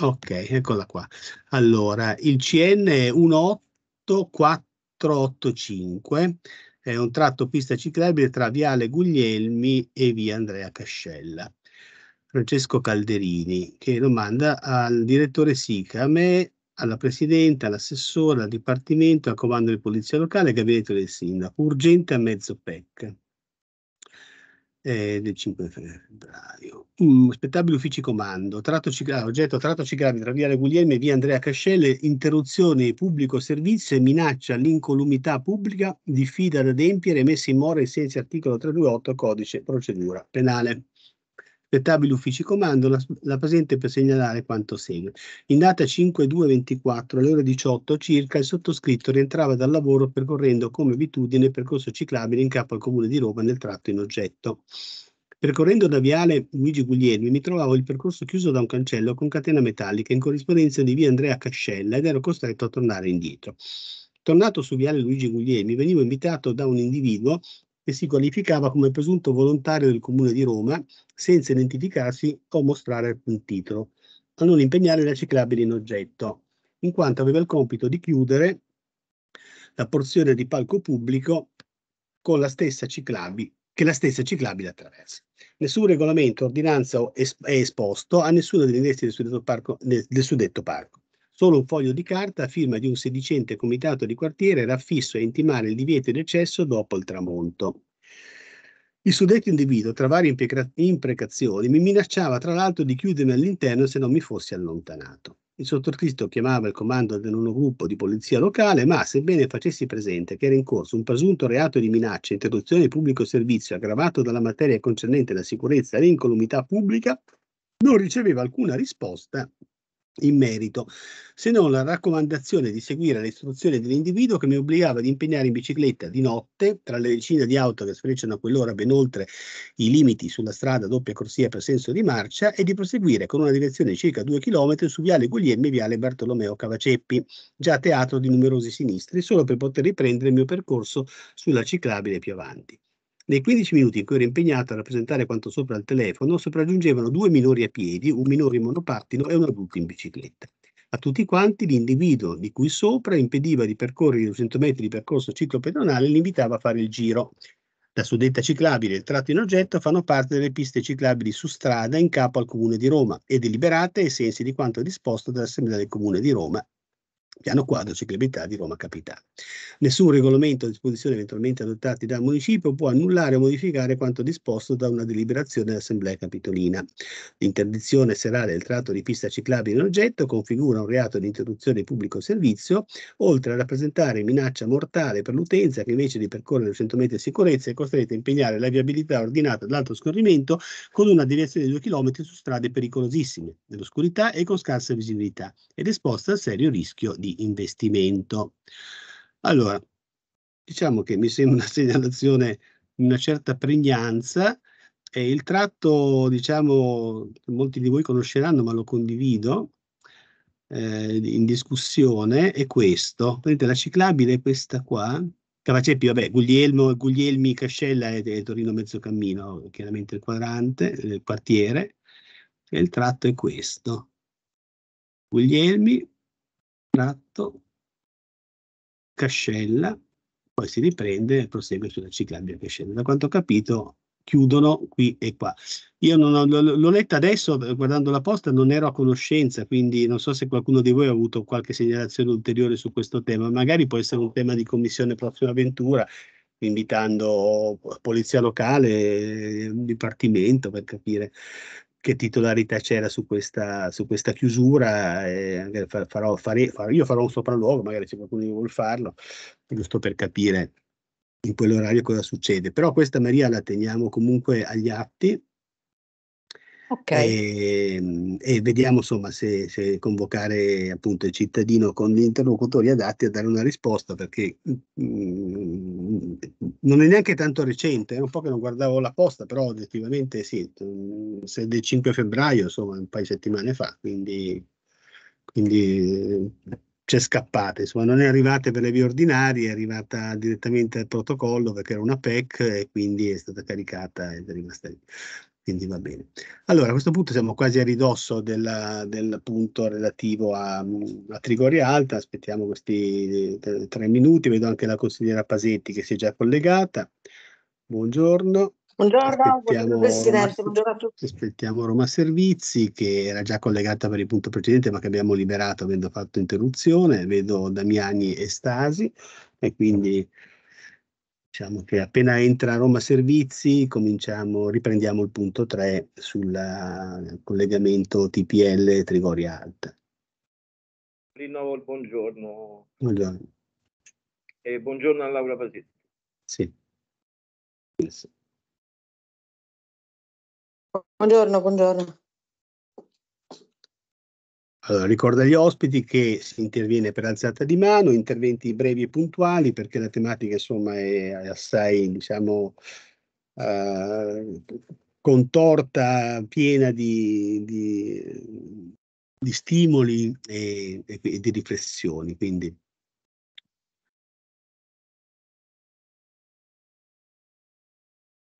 Ok, eccola qua. Allora, il CN 184 485, è un tratto pista ciclabile tra Viale Guglielmi e Via Andrea Cascella. Francesco Calderini, che domanda al direttore Sica, a me, alla Presidente, all'assessore, al Dipartimento, al Comando di Polizia Locale, al Gabinetto del Sindaco, urgente a mezzo PEC eh, del 5 febbraio. Mm, spettabile uffici comando, tratto ciclabile, oggetto tratto ciclabile tra via Le Guglielme e via Andrea Cascelle, interruzione pubblico servizio e minaccia all'incolumità pubblica, diffida da adempiere, messi in mora in sensi articolo 328 codice procedura penale. Spettabili uffici comando la, la presente per segnalare quanto segue. In data 5.2.24 alle ore 18 circa il sottoscritto rientrava dal lavoro percorrendo come abitudine il percorso ciclabile in capo al Comune di Roma nel tratto in oggetto. Percorrendo da viale Luigi Guglielmi mi trovavo il percorso chiuso da un cancello con catena metallica in corrispondenza di via Andrea Cascella ed ero costretto a tornare indietro. Tornato su viale Luigi Guglielmi, venivo invitato da un individuo e si qualificava come presunto volontario del Comune di Roma senza identificarsi o mostrare alcun titolo, a non impegnare la ciclabile in oggetto, in quanto aveva il compito di chiudere la porzione di palco pubblico con la stessa ciclabi, che la stessa ciclabile attraversa. Nessun regolamento, ordinanza è esposto a nessuno degli ingressi del suddetto parco. Del suddetto parco. Solo un foglio di carta a firma di un sedicente comitato di quartiere era affisso a intimare il divieto di eccesso dopo il tramonto. Il suddetto individuo, tra varie imprecazioni, mi minacciava tra l'altro di chiudermi all'interno se non mi fossi allontanato. Il sottoscritto chiamava il comando del nono gruppo di polizia locale, ma sebbene facessi presente che era in corso un presunto reato di minaccia, interruzione di pubblico servizio aggravato dalla materia concernente la sicurezza e l'incolumità pubblica, non riceveva alcuna risposta in merito, se non la raccomandazione di seguire le istruzioni dell'individuo che mi obbligava ad impegnare in bicicletta di notte, tra le decine di auto che sfrecciano a quell'ora ben oltre i limiti sulla strada doppia corsia per senso di marcia, e di proseguire con una direzione di circa 2 km su viale Guglielmi e viale Bartolomeo Cavaceppi, già teatro di numerosi sinistri, solo per poter riprendere il mio percorso sulla ciclabile più avanti. Nei 15 minuti in cui ero impegnato a rappresentare quanto sopra al telefono, sopraggiungevano due minori a piedi, un minore in monopattino e un adulto in bicicletta. A tutti quanti l'individuo di cui sopra impediva di percorrere i 200 metri di percorso ciclopedonale e li invitava a fare il giro. La suddetta ciclabile e il tratto in oggetto fanno parte delle piste ciclabili su strada in capo al Comune di Roma e deliberate ai sensi di quanto disposto dall'Assemblea del Comune di Roma piano quadro ciclabilità di Roma Capitale. Nessun regolamento o disposizione eventualmente adottati dal municipio può annullare o modificare quanto disposto da una deliberazione dell'Assemblea Capitolina. L'interdizione serale del tratto di pista ciclabile in oggetto configura un reato di interruzione di pubblico servizio, oltre a rappresentare minaccia mortale per l'utenza che invece di percorrere 100 metri di sicurezza è costretta a impegnare la viabilità ordinata dall'alto scorrimento con una deviazione di 2 km su strade pericolosissime, nell'oscurità e con scarsa visibilità, ed esposta a serio rischio di di investimento. Allora, diciamo che mi sembra una segnalazione di una certa pregnanza. E il tratto, diciamo, molti di voi conosceranno, ma lo condivido, eh, in discussione è questo. Vedete, la ciclabile è questa qua. Cavaceppi, vabbè, Guglielmo, Guglielmi, Cascella e, e Torino Mezzocammino, chiaramente il quadrante, il quartiere, e il tratto è questo. Guglielmi, tratto, cascella, poi si riprende e prosegue sulla ciclabile che Da quanto ho capito, chiudono qui e qua. Io l'ho letta adesso guardando la posta, non ero a conoscenza, quindi non so se qualcuno di voi ha avuto qualche segnalazione ulteriore su questo tema, magari può essere un tema di commissione prossima avventura, invitando polizia locale, eh, dipartimento per capire che titolarità c'era su questa, su questa chiusura. Eh, farò, fare, io farò un sopralluogo, magari c'è qualcuno che vuole farlo, giusto per capire in quell'orario cosa succede. Però questa Maria la teniamo comunque agli atti Okay. E, ehm, e, vediamo insomma se, se, convocare appunto il cittadino con gli interlocutori adatti a dare una risposta perché mh, mm, mm, non è neanche tanto recente, è un po' che non guardavo la posta, però oggettivamente sì, mm, se del 5 febbraio, insomma un paio di settimane fa, quindi, quindi c'è scappata, insomma non è arrivata per le vie ordinarie, è arrivata direttamente al protocollo perché era una PEC e quindi è stata caricata ed è rimasta lì quindi va bene. Allora, a questo punto siamo quasi a ridosso della, del punto relativo a, a Trigoria Alta, aspettiamo questi eh, tre minuti, vedo anche la consigliera Pasetti che si è già collegata. Buongiorno. Buongiorno, buongiorno Presidente, buongiorno a tutti. Aspettiamo Roma Servizi che era già collegata per il punto precedente ma che abbiamo liberato avendo fatto interruzione, vedo Damiani e Stasi e quindi... Diciamo che appena entra Roma Servizi cominciamo, riprendiamo il punto 3 sul eh, collegamento TPL Trigoria Alta. Rinnovo il buongiorno. Buongiorno. E buongiorno a Laura Pasetti. Sì. Buongiorno, buongiorno. Allora, ricorda agli ospiti che si interviene per alzata di mano, interventi brevi e puntuali perché la tematica insomma è assai diciamo, uh, contorta, piena di, di, di stimoli e, e, di riflessioni. Quindi.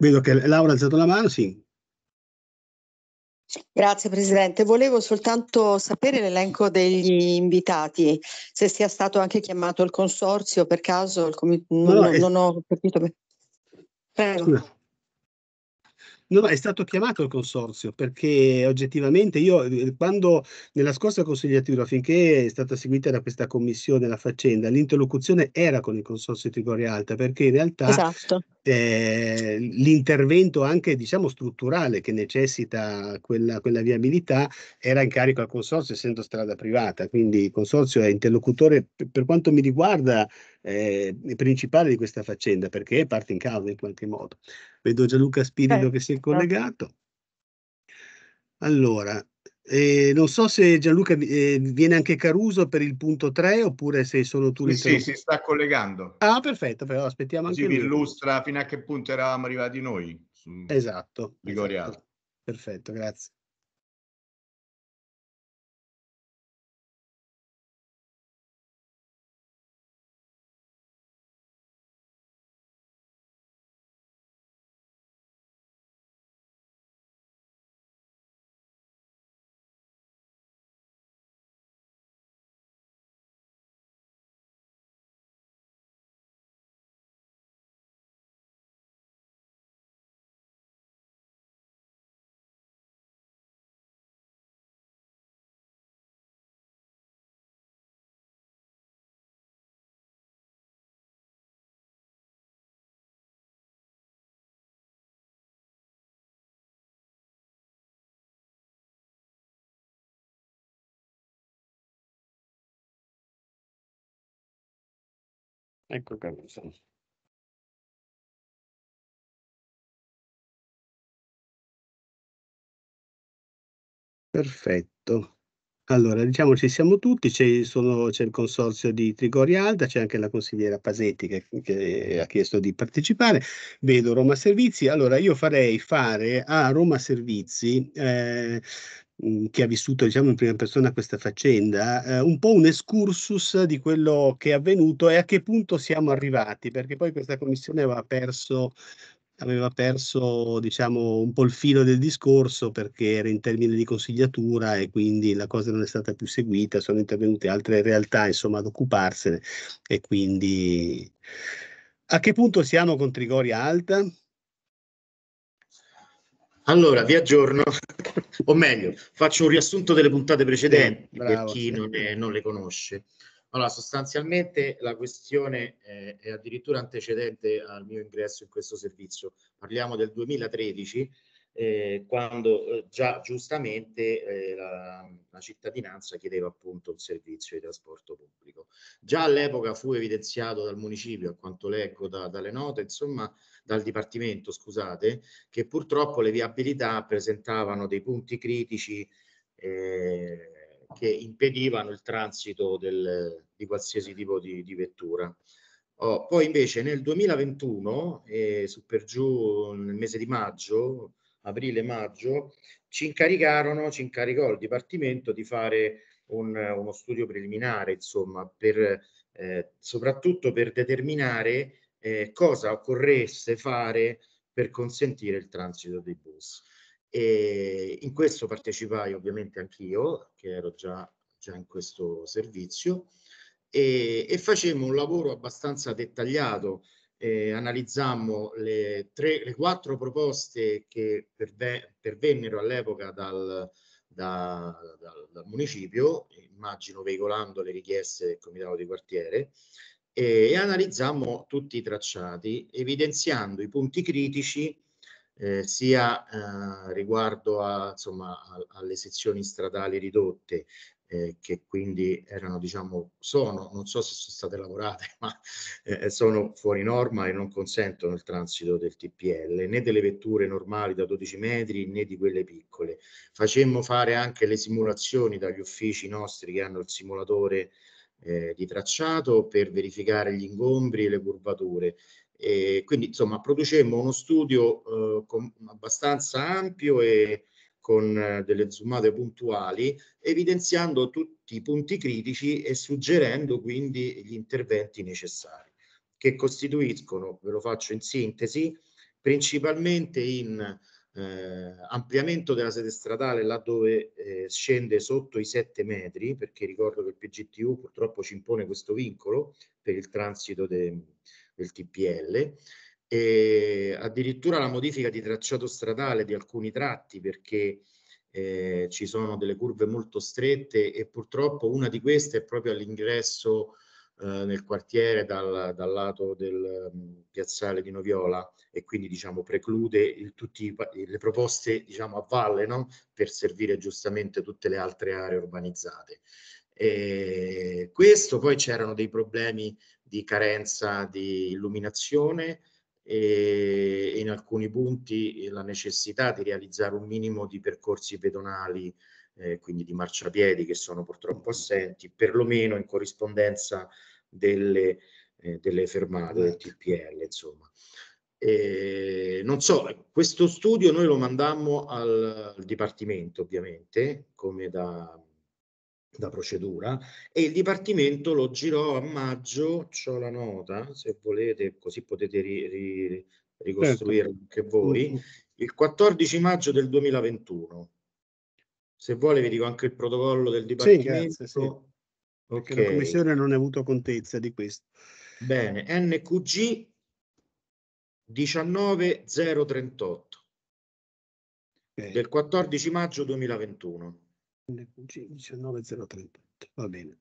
Vedo che Laura ha alzato la mano, sì. Grazie Presidente, volevo soltanto sapere l'elenco degli invitati, se sia stato anche chiamato il consorzio per caso, com- no, non, è... Eh. non, ho capito bene. Prego. Scusa. No, è stato chiamato il consorzio perché oggettivamente io, eh, quando nella scorsa consigliatura, finché è stata seguita da questa commissione la faccenda, l'interlocuzione era con il consorzio di Trigoria Alta perché in realtà esatto. eh, l'intervento anche diciamo strutturale che necessita quella, quella viabilità era in carico al consorzio essendo strada privata, quindi il consorzio è interlocutore per, per quanto mi riguarda eh, principale di questa faccenda, perché è parte in causa in qualche modo. Vedo Gianluca Spirito eh, che si è certo. collegato. Allora, eh, non so se Gianluca eh, viene anche Caruso per il punto 3 oppure se sono tu sì, sì, si sta collegando. Ah, perfetto, però aspettiamo Così anche vi illustra fino a che punto eravamo arrivati noi. Esatto. Ligoriato. Esatto. Perfetto, grazie. Ecco che Perfetto. Allora, diciamo ci siamo tutti, c'è, sono, c'è il consorzio di Trigorialda, c'è anche la consigliera Pasetti che, che, ha chiesto di partecipare, vedo Roma Servizi, allora io farei fare a Roma Servizi eh, chi ha vissuto diciamo, in prima persona questa faccenda, eh, un po' un excursus di quello che è avvenuto e a che punto siamo arrivati, perché poi questa commissione aveva perso, aveva perso diciamo, un po' il filo del discorso perché era in termini di consigliatura e quindi la cosa non è stata più seguita, sono intervenute altre realtà insomma, ad occuparsene e quindi a che punto siamo con Trigoria Alta? Allora, vi aggiorno, <laughs> o meglio, faccio un riassunto delle puntate precedenti sì, per chi non, è, non, le conosce. Allora, sostanzialmente la questione è, è addirittura antecedente al mio ingresso in questo servizio. Parliamo del 2013 eh, quando eh, già giustamente eh, la, la, cittadinanza chiedeva appunto il servizio di trasporto pubblico. Già all'epoca fu evidenziato dal municipio, a quanto leggo da, dalle note, insomma dal dipartimento, scusate, che purtroppo le viabilità presentavano dei punti critici eh, che impedivano il transito del, di qualsiasi tipo di, di vettura. Oh, poi invece nel 2021, eh, su per giù nel mese di maggio, aprile-maggio, ci incaricarono, ci incaricò il Dipartimento di fare un, uno studio preliminare, insomma, per, eh, soprattutto per determinare eh, cosa occorresse fare per consentire il transito dei bus. E in questo partecipai ovviamente anch'io, che ero già, già in questo servizio, e, e facemmo un lavoro abbastanza dettagliato eh, analizzammo le, tre, le quattro proposte che perve, pervennero all'epoca dal, da, dal, dal, municipio, immagino veicolando le richieste del comitato di quartiere, e, e analizzammo tutti i tracciati, evidenziando i punti critici eh, sia eh, riguardo a, insomma, a, alle sezioni stradali ridotte, eh, che quindi erano, diciamo, sono, non so se sono state lavorate, <laughs> ma eh, sono fuori norma e non consentono il transito del TPL, né delle vetture normali da 12 metri né di quelle piccole. Facemmo fare anche le simulazioni dagli uffici nostri che hanno il simulatore eh, di tracciato per verificare gli ingombri e le curvature. E quindi insomma producemmo uno studio eh, con, abbastanza ampio e con eh, delle zoomate puntuali, evidenziando tutti i punti critici e suggerendo quindi gli interventi necessari, che costituiscono, ve lo faccio in sintesi, principalmente in eh, ampliamento della sede stradale laddove eh, scende sotto i 7 metri, perché ricordo che il PGTU purtroppo ci impone questo vincolo per il transito de, del TPL, e addirittura la modifica di tracciato stradale di alcuni tratti perché eh, ci sono delle curve molto strette e purtroppo una di queste è proprio all'ingresso eh, nel quartiere dal, dal lato del mh, mm, piazzale di Noviola e quindi diciamo preclude il, tutti, le proposte diciamo a valle no? per servire giustamente tutte le altre aree urbanizzate. E questo poi c'erano dei problemi di carenza di illuminazione e in alcuni punti eh, la necessità di realizzare un minimo di percorsi pedonali, eh, quindi di marciapiedi che sono purtroppo assenti, perlomeno in corrispondenza delle, eh, delle fermate del TPL. Insomma. E, non so, questo studio noi lo mandammo al, al Dipartimento ovviamente, come da da procedura e il Dipartimento lo girò a maggio, ho la nota, se volete, così potete ri, ri, ricostruire certo. anche voi, mm, mm. il 14 maggio del 2021. Se vuole vi dico anche il protocollo del Dipartimento. Sì, grazie, sì. Okay. La Commissione non ha avuto contezza di questo. Bene, NQG 19038 okay. del 14 maggio 2021. 19038, va bene.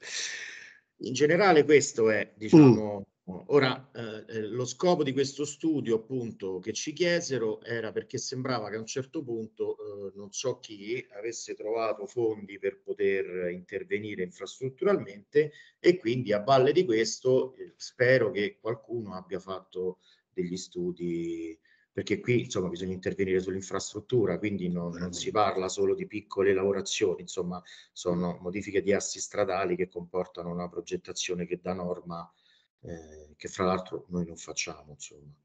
In generale questo è, diciamo, mm. ora eh, eh, lo scopo di questo studio appunto che ci chiesero era perché sembrava che a un certo punto eh, non so chi avesse trovato fondi per poter intervenire infrastrutturalmente e quindi a valle di questo eh, spero che qualcuno abbia fatto degli studi perché qui insomma, bisogna intervenire sull'infrastruttura, quindi non, non, si parla solo di piccole lavorazioni, insomma sono modifiche di assi stradali che comportano una progettazione che da norma, eh, che fra l'altro noi non facciamo. Certo,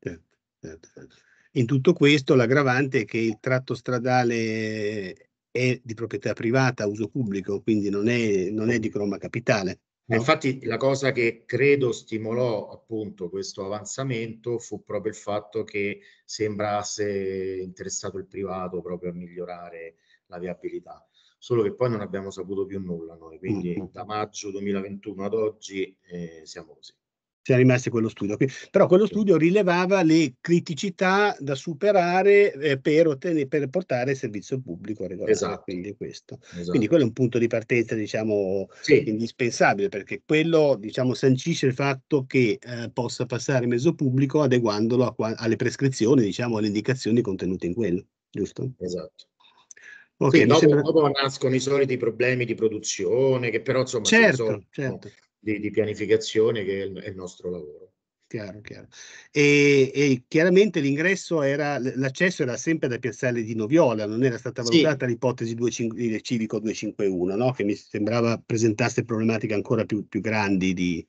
certo, certo, In tutto questo l'aggravante è che il tratto stradale è di proprietà privata, uso pubblico, quindi non è, non è di Croma Capitale. No. Infatti la cosa che credo stimolò appunto questo avanzamento fu proprio il fatto che sembrasse interessato il privato proprio a migliorare la viabilità, solo che poi non abbiamo saputo più nulla noi, quindi mm-hmm. da maggio 2021 ad oggi eh, siamo così siamo rimasti quello studio. Però quello studio rilevava le criticità da superare eh, per, ottenere, per, portare il servizio pubblico regolare. Esatto. Quindi, esatto. quindi, quello è un punto di partenza diciamo, sì. indispensabile perché quello diciamo, sancisce il fatto che eh, possa passare mezzo pubblico adeguandolo qua- alle prescrizioni, diciamo, alle indicazioni contenute in quello. Giusto? Esatto. Okay, sì, dopo, sembra... dopo, nascono i soliti problemi di produzione che però insomma certo, sono, certo di, di pianificazione che è il, è il nostro lavoro. Chiaro, chiaro. E, e, chiaramente l'ingresso era, l'accesso era sempre da Piazzale di Noviola, non era stata valutata sì. l'ipotesi 25, civico 251, no? che mi sembrava presentasse problematiche ancora più, più grandi di,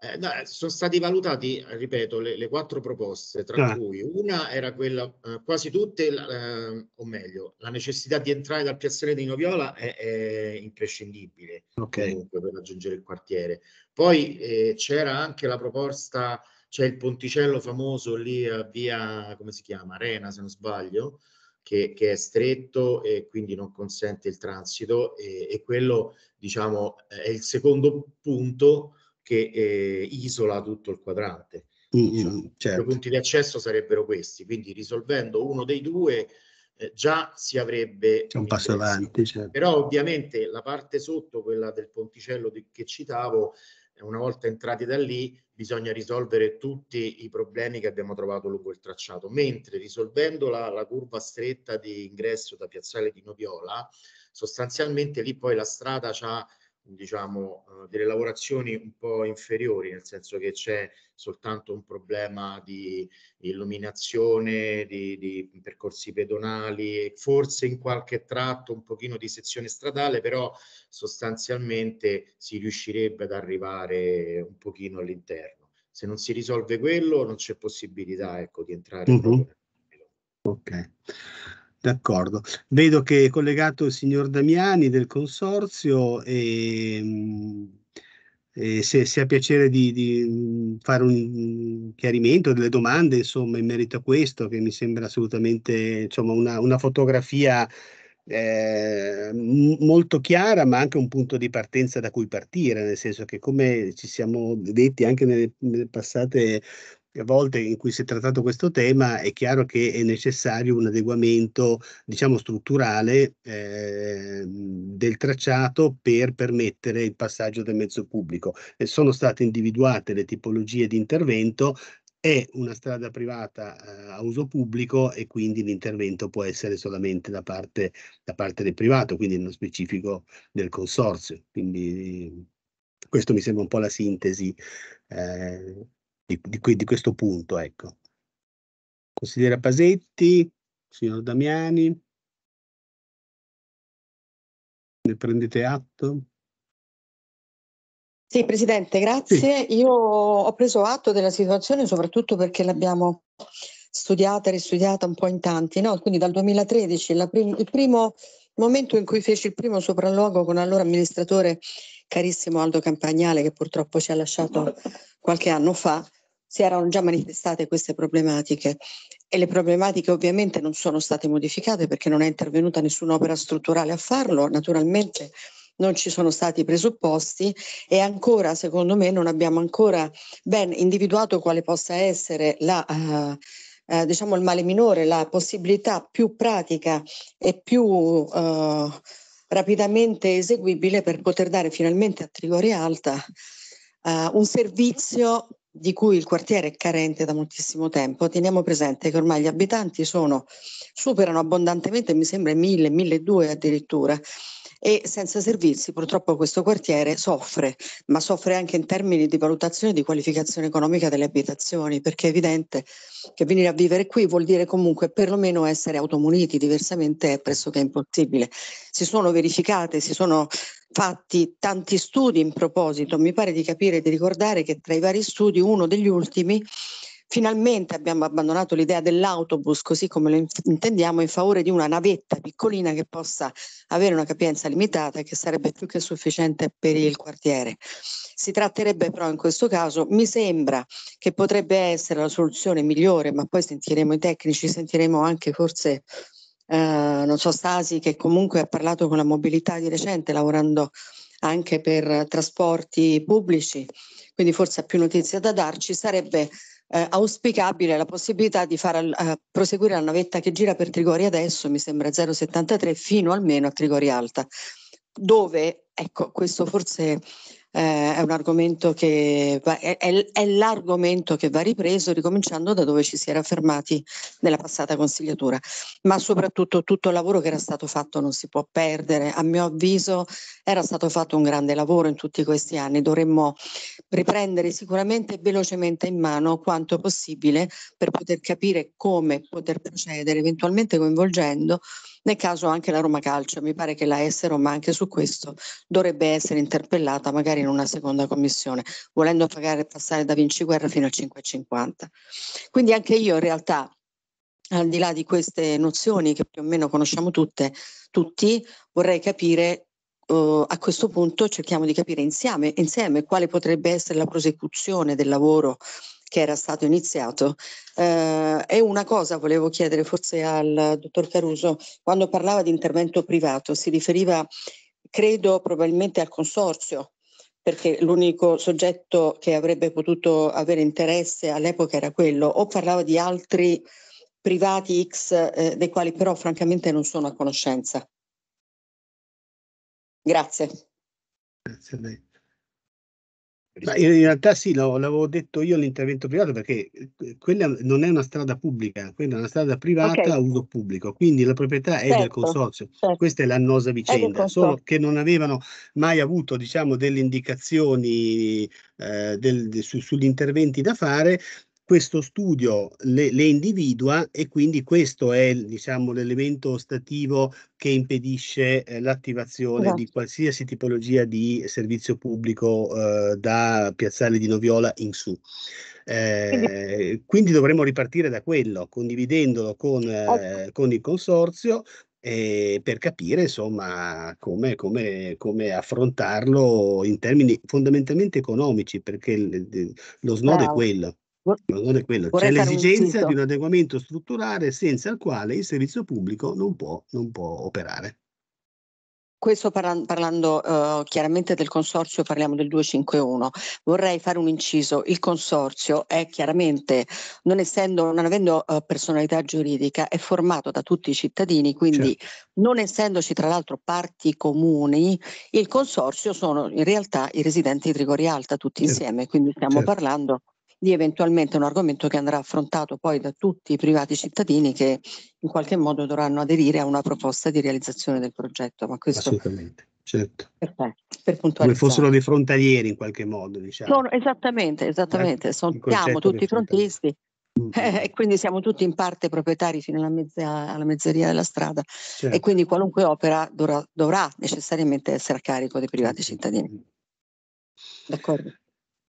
eh, no, eh, sono stati valutati, ripeto, le, le quattro proposte, tra ah. cui una era quella, eh, quasi tutte, eh, o meglio, la necessità di entrare dal piazzale di Noviola è, è imprescindibile okay. comunque, per raggiungere il quartiere. Poi eh, c'era anche la proposta, c'è il ponticello famoso lì a via, come si chiama, Arena se non sbaglio, che, che, è stretto e quindi non consente il transito e, e quello diciamo è il secondo punto che eh, isola tutto il quadrante. Mm, mm certo. I punti di accesso sarebbero questi, quindi risolvendo uno dei due eh, già si avrebbe... un passo avanti. Certo. Però ovviamente la parte sotto, quella del ponticello di, che citavo, eh, una volta entrati da lì bisogna risolvere tutti i problemi che abbiamo trovato lungo il tracciato, mentre risolvendo la, la curva stretta di ingresso da Piazzale di Noviola, sostanzialmente lì poi la strada ha diciamo, eh, delle lavorazioni un po' inferiori, nel senso che c'è soltanto un problema di illuminazione, di, di percorsi pedonali, forse in qualche tratto un pochino di sezione stradale, però sostanzialmente si riuscirebbe ad arrivare un pochino all'interno. Se non si risolve quello non c'è possibilità ecco, di entrare. Uh mhm. -huh. Ok. D'accordo. Vedo che è collegato il signor Damiani del Consorzio e, mm, e se, se, ha piacere di, di, mm, fare un mm, chiarimento, delle domande insomma, in merito a questo, che mi sembra assolutamente insomma, una, una fotografia eh, molto chiara, ma anche un punto di partenza da cui partire, nel senso che come ci siamo detti anche nelle, nelle passate volte in cui si è trattato questo tema è chiaro che è necessario un adeguamento, diciamo, strutturale eh, del tracciato per permettere il passaggio del mezzo pubblico. E sono state individuate le tipologie di intervento, è una strada privata eh, a uso pubblico e quindi l'intervento può essere solamente da parte, da parte del privato, quindi nello specifico del consorzio. Quindi questo mi sembra un po' la sintesi. Eh, di, di, di questo punto. Ecco. Consigliera Pasetti, signor Damiani, ne prendete atto? Sì, Presidente, grazie. Sì. Io ho preso atto della situazione soprattutto perché l'abbiamo studiata e ristudiata un po' in tanti, no? quindi dal 2013, prim il primo momento in cui feci il primo sopralluogo con l'allora amministratore carissimo Aldo Campagnale che purtroppo ci ha lasciato qualche anno fa, si erano già manifestate queste problematiche e le problematiche ovviamente non sono state modificate perché non è intervenuta nessun'opera strutturale a farlo, naturalmente non ci sono stati i presupposti e ancora, secondo me, non abbiamo ancora ben individuato quale possa essere la... Uh, eh, diciamo il male minore, la possibilità più pratica e più eh, rapidamente eseguibile per poter dare finalmente a Trigoria Alta eh, un servizio di cui il quartiere è carente da moltissimo tempo, teniamo presente che ormai gli abitanti sono, superano abbondantemente, mi sembra, 1000, 1200 addirittura, e senza servizi purtroppo questo quartiere soffre, ma soffre anche in termini di valutazione di qualificazione economica delle abitazioni, perché è evidente che venire a vivere qui vuol dire comunque perlomeno essere automuniti, diversamente è pressoché impossibile. Si sono verificate, si sono fatti tanti studi in proposito. Mi pare di capire e di ricordare che tra i vari studi, uno degli ultimi, finalmente abbiamo abbandonato l'idea dell'autobus così come lo intendiamo in favore di una navetta piccolina che possa avere una capienza limitata e che sarebbe più che sufficiente per il quartiere. Si tratterebbe però in questo caso, mi sembra che potrebbe essere la soluzione migliore, ma poi sentiremo i tecnici, sentiremo anche forse eh, non so, Stasi che comunque ha parlato con la mobilità di recente, lavorando anche per trasporti pubblici, quindi forse ha più notizie da darci, sarebbe eh, auspicabile la possibilità di far, eh, proseguire la navetta che gira per Trigori adesso, mi sembra 0,73, fino almeno a Trigori Alta, dove, ecco, questo forse eh, è un argomento che va, è, è, l'argomento che va ripreso ricominciando da dove ci si era fermati nella passata consigliatura, ma soprattutto tutto il lavoro che era stato fatto non si può perdere, a mio avviso era stato fatto un grande lavoro in tutti questi anni, dovremmo riprendere sicuramente velocemente in mano quanto possibile per poter capire come poter procedere, eventualmente coinvolgendo nel caso anche la Roma Calcio, mi pare che la S Roma anche su questo dovrebbe essere interpellata magari in una seconda commissione, volendo pagare, passare da Vinci Guerra fino a 5,50. Quindi anche io in realtà al di là di queste nozioni che più o meno conosciamo tutte, tutti, vorrei capire Uh, a questo punto cerchiamo di capire insieme, insieme, quale potrebbe essere la prosecuzione del lavoro che era stato iniziato. Eh, e una cosa volevo chiedere forse al dottor Caruso, quando parlava di intervento privato si riferiva, credo, probabilmente al consorzio, perché l'unico soggetto che avrebbe potuto avere interesse all'epoca era quello, o parlava di altri privati X eh, dei quali però francamente non sono a conoscenza. Grazie. Grazie a lei in, in realtà sì, lo, l'avevo detto io all'intervento privato perché eh, quella non è una strada pubblica, quella è una strada privata okay. a uso pubblico, quindi la proprietà certo, è del certo, consorzio. Certo. Questa è l'annosa vicenda, è solo che non avevano mai avuto diciamo, delle indicazioni eh, del, de, su, sugli interventi da fare questo studio le, le, individua e quindi questo è diciamo, l'elemento ostativo che impedisce eh, l'attivazione esatto. di qualsiasi tipologia di servizio pubblico eh, da Piazzale di Noviola in su. Eh, quindi dovremmo ripartire da quello, condividendolo con, esatto. eh, con il consorzio, per capire insomma come, come, come, affrontarlo in termini fondamentalmente economici, perché lo snodo wow. è quello. Non è quello, c'è l'esigenza un di un adeguamento strutturale senza il quale il servizio pubblico non può, non può operare. Questo parlando uh, chiaramente del consorzio, parliamo del 251. Vorrei fare un inciso. Il consorzio è chiaramente, non, essendo, non avendo uh, personalità giuridica, è formato da tutti i cittadini, quindi certo. non essendoci tra l'altro parti comuni, il consorzio sono in realtà i residenti di Trigori Alta tutti certo. insieme, quindi stiamo certo. parlando lì eventualmente un argomento che andrà affrontato poi da tutti i privati cittadini che in qualche modo dovranno aderire a una proposta di realizzazione del progetto. Ma questo... Assolutamente certo. Perfetto, Come fossero dei frontalieri in qualche modo, diciamo. Sono, esattamente, esattamente, eh, Son, siamo tutti frontisti mm. eh, <laughs> e quindi siamo tutti in parte proprietari fino alla, mezza, alla mezzeria della strada certo. e quindi qualunque opera dovrà, dovrà, necessariamente essere a carico dei privati certo. cittadini. Mm. D'accordo.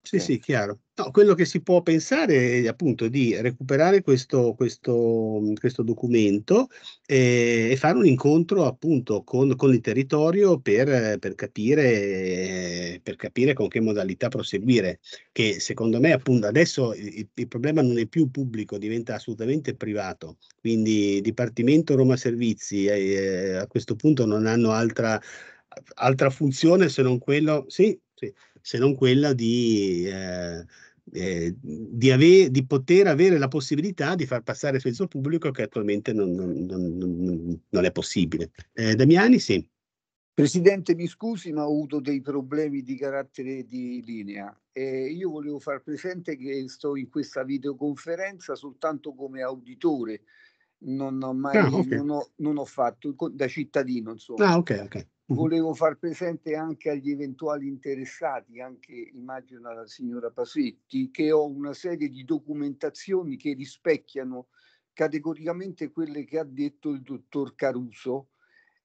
Sì, sì, chiaro. No, quello che si può pensare è appunto di recuperare questo, questo, mhmm, questo documento eh, e fare un incontro appunto con, con il territorio per, per, capire, eh, per, capire, con che modalità proseguire, che secondo me appunto adesso il, il problema non è più pubblico, diventa assolutamente privato, quindi Dipartimento Roma Servizi eh, eh a questo punto non hanno altra, altra funzione se non quello... Sì, sì, se non quella di, eh, eh, di, ave- di, poter avere la possibilità di far passare senso pubblico che attualmente non, non, non, non è possibile. Eh, Damiani, sì. Presidente, mi scusi, ma ho avuto dei problemi di carattere di linea. Eh, io volevo far presente che sto in questa videoconferenza soltanto come auditore, non ho mai ah, okay. non ho, non ho fatto da cittadino, insomma. Ah, ok, ok volevo far presente anche agli eventuali interessati, anche immagino alla signora Pasetti, che ho una serie di documentazioni che rispecchiano categoricamente quelle che ha detto il dottor Caruso.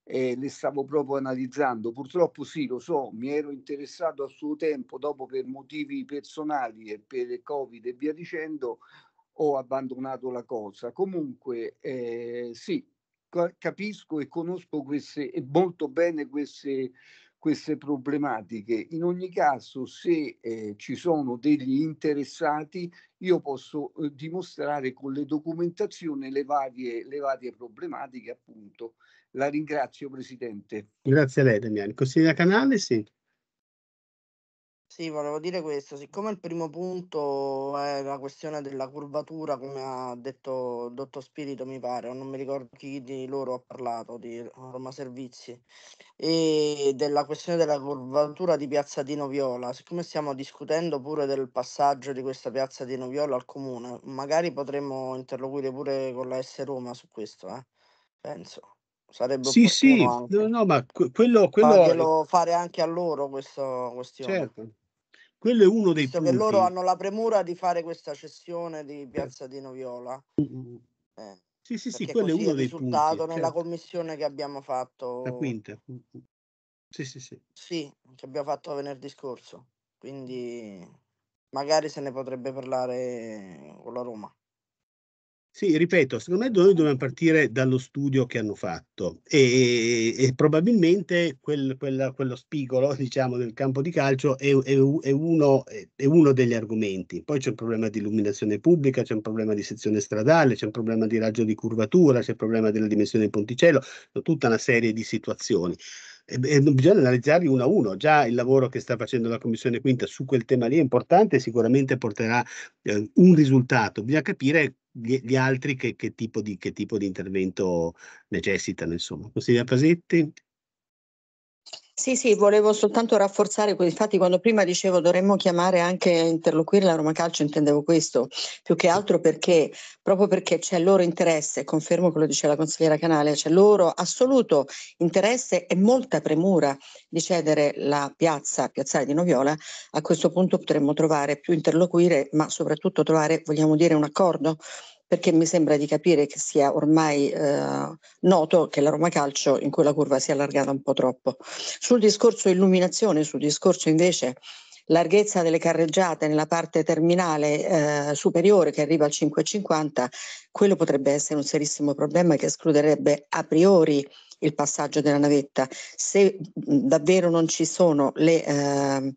Eh, le stavo proprio analizzando. Purtroppo sì, lo so, mi ero interessato a suo tempo, dopo per motivi personali e per il Covid e via dicendo, ho abbandonato la cosa. Comunque, eh, sì, capisco e conosco queste, e molto bene queste, queste problematiche. In ogni caso, se eh, ci sono degli interessati, io posso eh, dimostrare con le documentazioni le varie, le varie, problematiche, appunto. La ringrazio, Presidente. Grazie a lei, Damiani. Consigliere Canale, sì. Sì, volevo dire questo, siccome il primo punto è la questione della curvatura, come ha detto il dottor Spirito, mi pare, o non mi ricordo chi di loro ha parlato, di Roma Servizi, e della questione della curvatura di Piazza Dino Viola, siccome stiamo discutendo pure del passaggio di questa Piazza Dino Viola al comune, magari potremmo interloquire pure con la S Roma su questo, eh? penso sarebbe sì, sì, no, no, ma quello, quello... fare anche a loro questa questione. Certo quello è uno dei punti. Che loro hanno la premura di fare questa cessione di eh. Piazza di Noviola. Mm, mm, mm. Eh, sì, sì, sì, quello è uno è dei punti. Certo. nella commissione che abbiamo fatto. La quinta. Sì, sì, sì. Sì, che abbiamo fatto venerdì scorso. Quindi magari se ne potrebbe parlare con la Roma. Sì, ripeto, secondo me noi dobbiamo partire dallo studio che hanno fatto e, e probabilmente quel, quella, quello spigolo <laughs> diciamo, del campo di calcio è, è, è, uno, è, uno, degli argomenti. Poi c'è un problema di illuminazione pubblica, c'è un problema di sezione stradale, c'è un problema di raggio di curvatura, c'è il problema della dimensione del ponticello, tutta una serie di situazioni. E, e bisogna analizzarli uno a uno. Già il lavoro che sta facendo la Commissione Quinta su quel tema lì è importante e sicuramente porterà eh, un risultato. Bisogna capire gli, gli altri che, che, tipo di, che tipo di intervento necessitano, insomma. Consigliere Pasetti? Sì, sì, volevo soltanto rafforzare, infatti quando prima dicevo dovremmo chiamare anche interloquire la Roma Calcio intendevo questo, più che altro perché, proprio perché c'è il loro interesse, confermo quello che diceva la consigliera Canale, c'è il loro assoluto interesse e molta premura di cedere la piazza, piazzale di Noviola, a questo punto potremmo trovare più interloquire, ma soprattutto trovare, vogliamo dire, un accordo, perché mi sembra di capire che sia ormai eh, noto che la Roma Calcio in quella curva si è allargata un po' troppo. Sul discorso illuminazione, sul discorso invece larghezza delle carreggiate nella parte terminale eh, superiore che arriva al 5,50, quello potrebbe essere un serissimo problema che escluderebbe a priori il passaggio della navetta, se davvero non ci sono le... Eh,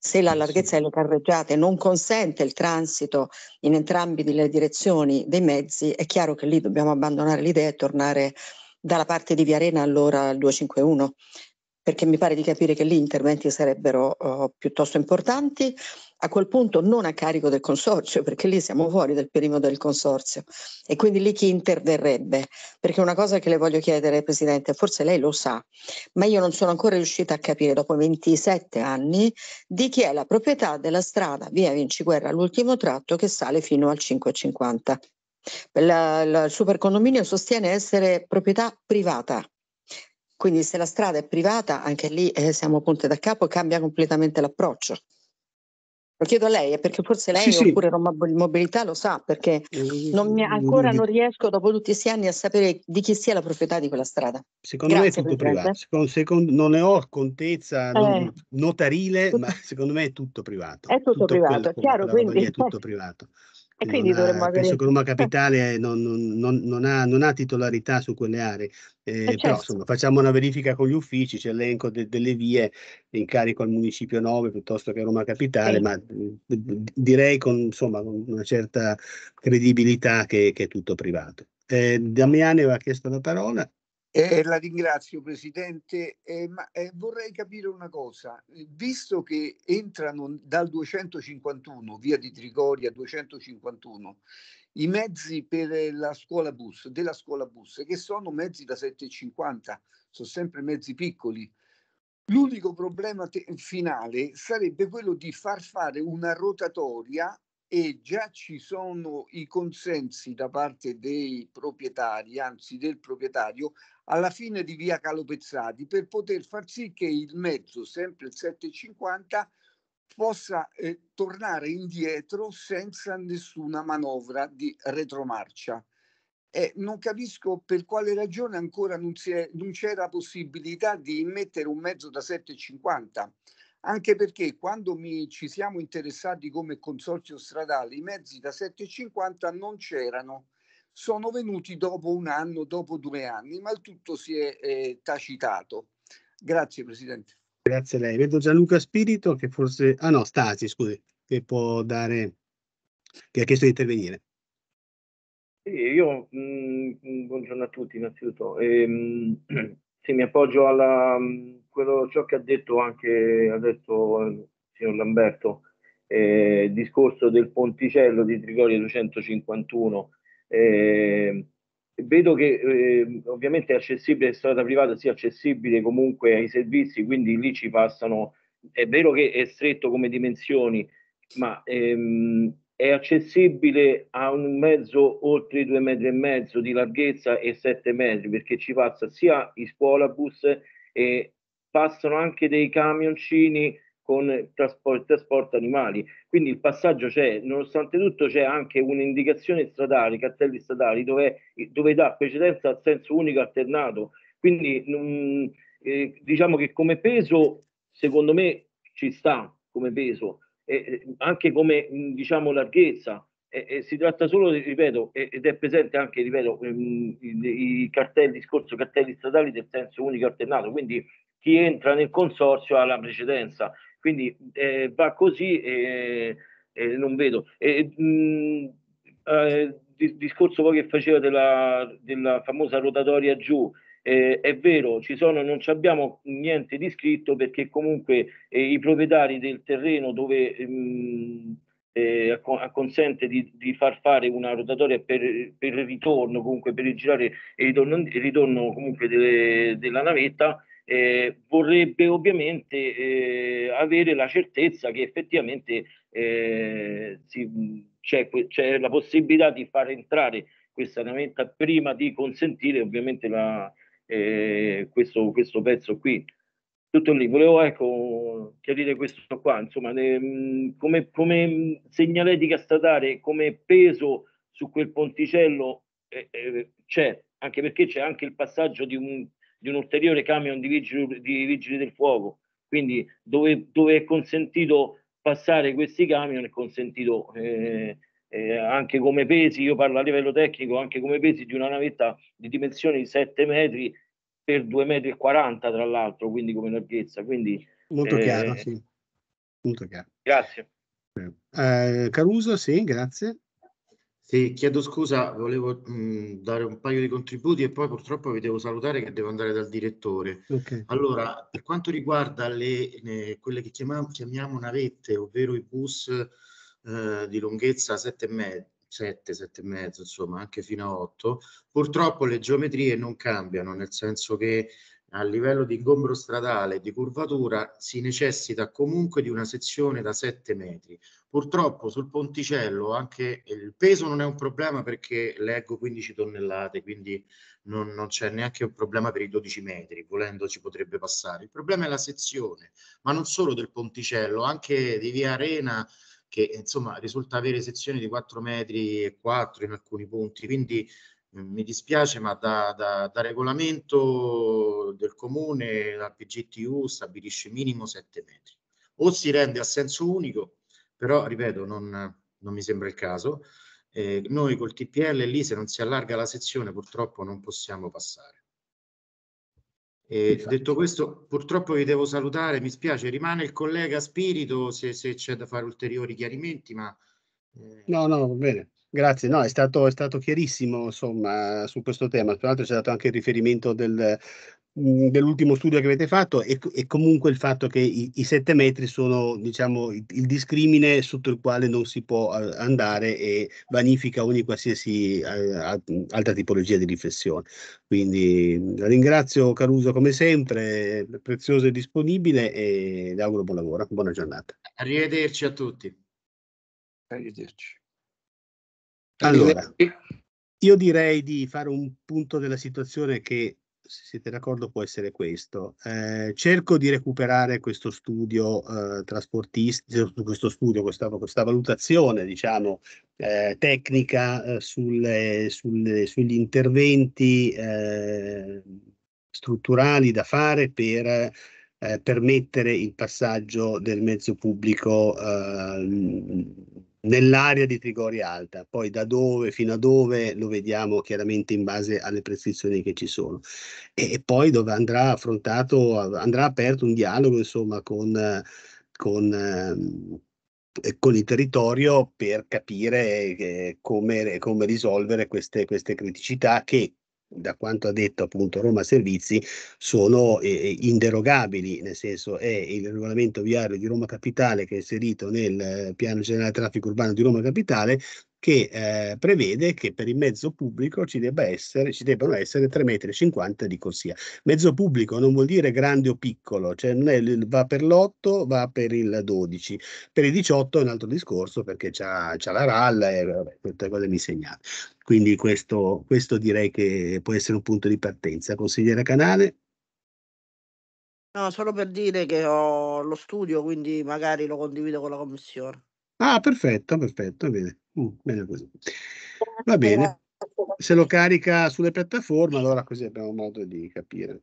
se la larghezza delle carreggiate non consente il transito in entrambe le direzioni dei mezzi, è chiaro che lì dobbiamo abbandonare l'idea e tornare dalla parte di Via Arena allora al 251, perché mi pare di capire che lì interventi sarebbero uh, piuttosto importanti a quel punto non a carico del consorzio, perché lì siamo fuori del perimetro del consorzio e quindi lì chi interverrebbe? Perché una cosa che le voglio chiedere, Presidente, forse lei lo sa, ma io non sono ancora riuscita a capire dopo 27 anni di chi è la proprietà della strada via Vinci Guerra, l'ultimo tratto che sale fino al 550. La, la, il supercondominio sostiene essere proprietà privata. Quindi se la strada è privata, anche lì eh, siamo punte da capo e cambia completamente l'approccio. Lo chiedo a lei, eh, perché forse lei, sì, oppure sì. Mobilità, lo sa, perché eh, non mi, mm, ancora non riesco, dopo tutti questi anni, a sapere di chi sia la proprietà di quella strada. Secondo Grazie, me è tutto privato. Secondo, secondo, non ne ho contezza eh. notarile, tutto, ma secondo me è tutto privato. È tutto, tutto privato, quello, è chiaro. Quindi, è tutto <laughs> privato. E quindi dovremmo eh, avere... Penso che Roma <laughs> eh. Capitale eh. non, non, non, ha, non, ha, titolarità su quelle aree, eh, eh certo. però insomma, facciamo una verifica con gli uffici, c'è l'elenco de, delle vie in carico al Municipio 9 piuttosto che a Roma Capitale, sì. ma d, d, direi con, insomma, una certa credibilità che, che è tutto privato. Eh, Damiani aveva chiesto la parola. Eh, la ringrazio Presidente, eh, ma eh, vorrei capire una cosa, eh, visto che entrano dal 251, via di Trigoria 251, i mezzi per la scuola bus, della scuola bus, che sono mezzi da 7,50, sono sempre mezzi piccoli, l'unico problema te- finale sarebbe quello di far fare una rotatoria e già ci sono i consensi da parte dei proprietari, anzi del proprietario, alla fine di via Calopezzati per poter far sì che il mezzo, sempre il 750, possa eh, tornare indietro senza nessuna manovra di retromarcia. Eh, non capisco per quale ragione ancora non, è, non c'è la possibilità di immettere un mezzo da 750, anche perché quando mi, ci siamo interessati come consorzio stradale i mezzi da 750 non c'erano sono venuti dopo un anno, dopo due anni, ma il tutto si è eh, tacitato. Grazie Presidente. Grazie a lei. Vedo Gianluca Spirito che forse... Ah no, Stasi, scusi, che può dare... che ha chiesto di intervenire. Sì, io... Mh, mm, mm, buongiorno a tutti innanzitutto. Ehm, <clears throat> sì, mi appoggio a mm, ciò che ha detto anche adesso eh, il signor Lamberto, eh, il discorso del ponticello di Trigoria 251 eh, vedo che eh, ovviamente è accessibile, strada privata sia accessibile comunque ai servizi, quindi lì ci passano, è vero che è stretto come dimensioni, ma ehm, è accessibile a un mezzo oltre i due metri e mezzo di larghezza e sette metri, perché ci passa sia i scuolabus e passano anche dei camioncini con trasporto, trasporto animali. Quindi il passaggio c'è, nonostante tutto c'è anche un'indicazione stradale, cartelli stradali, dove, dove dà precedenza al senso unico alternato. Quindi non, mm, eh, diciamo che come peso, secondo me, ci sta come peso, eh, anche come mm, diciamo larghezza. Eh, si tratta solo, ripeto, ed è presente anche, ripeto, mm, i cartelli, scorso discorso cartelli stradali del senso unico alternato, quindi chi entra nel consorzio ha la precedenza quindi eh, va così e, e non vedo. E, mh, mm, eh, discorso poi che faceva della, della famosa rotatoria giù, eh, è vero, ci sono, non abbiamo niente di scritto perché comunque eh, i proprietari del terreno dove ehm, eh, consente di, di, far fare una rotatoria per, per il ritorno, comunque per il girare e il ritorno, il ritorno comunque de, della navetta, eh, vorrebbe ovviamente eh, avere la certezza che effettivamente eh, si, c'è, c'è, la possibilità di far entrare questa elementa prima di consentire ovviamente la, eh, questo, questo, pezzo qui. Tutto lì, volevo ecco, chiarire questo qua, insomma, ne, mm, come, come mm, segnaletica statale, come peso su quel ponticello eh, eh, c'è, anche perché c'è anche il passaggio di un di un ulteriore camion di vigili, di vigili del fuoco. Quindi dove, dove, è consentito passare questi camion è consentito eh, eh, anche come pesi, io parlo a livello tecnico, anche come pesi di una navetta di dimensioni di 7 metri per 2,40 metri tra l'altro, quindi come larghezza. Quindi, molto eh, chiaro, sì. Molto chiaro. Grazie. Eh, Caruso, sì, grazie. Sì, chiedo scusa, volevo mh, dare un paio di contributi e poi purtroppo vi devo salutare che devo andare dal direttore. Okay. Allora, per quanto riguarda le, eh, quelle che chiamiamo, chiamiamo, navette, ovvero i bus eh, di lunghezza 7,5, 7, 7,5 insomma anche fino a 8, purtroppo le geometrie non cambiano, nel senso che a livello di ingombro stradale e di curvatura si necessita comunque di una sezione da 7 metri. Purtroppo sul ponticello anche il peso non è un problema perché leggo 15 tonnellate, quindi non, non c'è neanche un problema per i 12 metri, volendo ci potrebbe passare. Il problema è la sezione, ma non solo del ponticello, anche di via Arena che insomma risulta avere sezioni di 4 metri e 4 in alcuni punti, quindi mi dispiace, ma da, da, da, regolamento del comune la PGTU stabilisce minimo 7 metri. O si rende a senso unico, però ripeto, non, non mi sembra il caso. Eh, noi col TPL lì se non si allarga la sezione purtroppo non possiamo passare. Eh, detto questo, purtroppo vi devo salutare, mi spiace, rimane il collega Spirito se, se c'è da fare ulteriori chiarimenti, ma... Eh... No, no, va bene. Grazie, no, è stato, è stato chiarissimo insomma su questo tema, tra l'altro c'è stato anche il riferimento del, mm, dell'ultimo studio che avete fatto e, e comunque il fatto che i, i, sette metri sono diciamo il, il discrimine sotto il quale non si può eh, andare e vanifica ogni qualsiasi eh, altra tipologia di riflessione. Quindi mm, ringrazio Caruso come sempre, prezioso e disponibile e le auguro buon lavoro, buona giornata. Arrivederci a tutti. Arrivederci. Allora, io direi di fare un punto della situazione che, se siete d'accordo, può essere questo. Eh, cerco di recuperare questo studio eh, trasportistico, questo studio, questa, questa valutazione, diciamo, eh, tecnica eh, sulle, sulle, sugli interventi eh, strutturali da fare per eh, permettere il passaggio del mezzo pubblico nell'area di Trigori Alta, poi da dove fino a dove lo vediamo chiaramente in base alle prescrizioni che ci sono e, e poi dove andrà affrontato, andrà aperto un dialogo insomma con, con, ehm, con il territorio per capire eh, come, come risolvere queste, queste criticità che da quanto ha detto appunto Roma Servizi, sono eh, eh, inderogabili, nel senso è il regolamento viario di Roma Capitale che è inserito nel eh, piano generale traffico urbano di Roma Capitale, che eh, prevede che per il mezzo pubblico ci, debba essere, ci debbano essere 3,50 m di corsia. Mezzo pubblico non vuol dire grande o piccolo, cioè è, va per l'8, va per il 12, per il 18 è un altro discorso perché c'è la ralla e vabbè, tutte cose mi segnate. Quindi questo, questo direi che può essere un punto di partenza. Consigliere Canale? No, solo per dire che ho lo studio, quindi magari lo condivido con la commissione. Ah, perfetto, perfetto, bene. Mm, meglio così. Va bene. Se lo carica sulle piattaforme, allora così abbiamo modo di capire.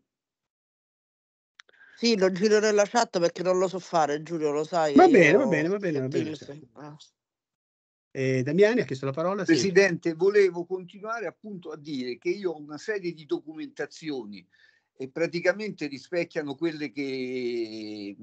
Sì, lo giro nella chat perché non lo so fare, Giulio, lo sai. Va bene, va bene, va bene, va bene. Eh, Damiani ha chiesto la parola. Presidente, sì. volevo continuare appunto a dire che io ho una serie di documentazioni e praticamente rispecchiano quelle che,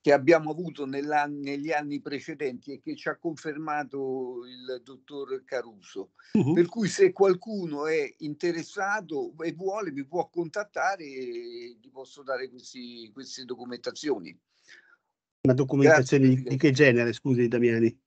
che abbiamo avuto negli anni precedenti e che ci ha confermato il dottor Caruso. Uh-huh. Per cui se qualcuno è interessato e vuole mi può contattare e gli posso dare questi, queste documentazioni. Una documentazione Grazie, di che genere, scusi Damiani?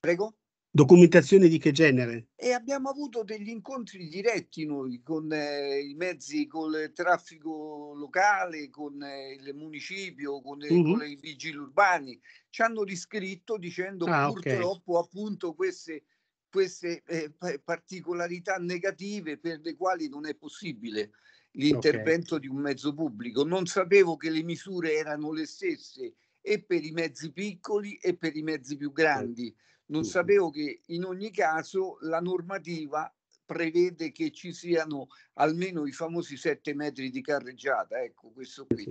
Prego? Documentazione di che genere? E abbiamo avuto degli incontri diretti noi con eh, i mezzi, con il traffico locale, con eh, il municipio, con, uh-huh. con, i vigili urbani. Ci hanno riscritto dicendo ah, purtroppo okay. appunto queste, queste eh, particolarità negative per le quali non è possibile l'intervento okay. di un mezzo pubblico. Non sapevo che le misure erano le stesse e per i mezzi piccoli e per i mezzi più grandi. Okay non sapevo che in ogni caso la normativa prevede che ci siano almeno i famosi 7 metri di carreggiata. Ecco, questo qui.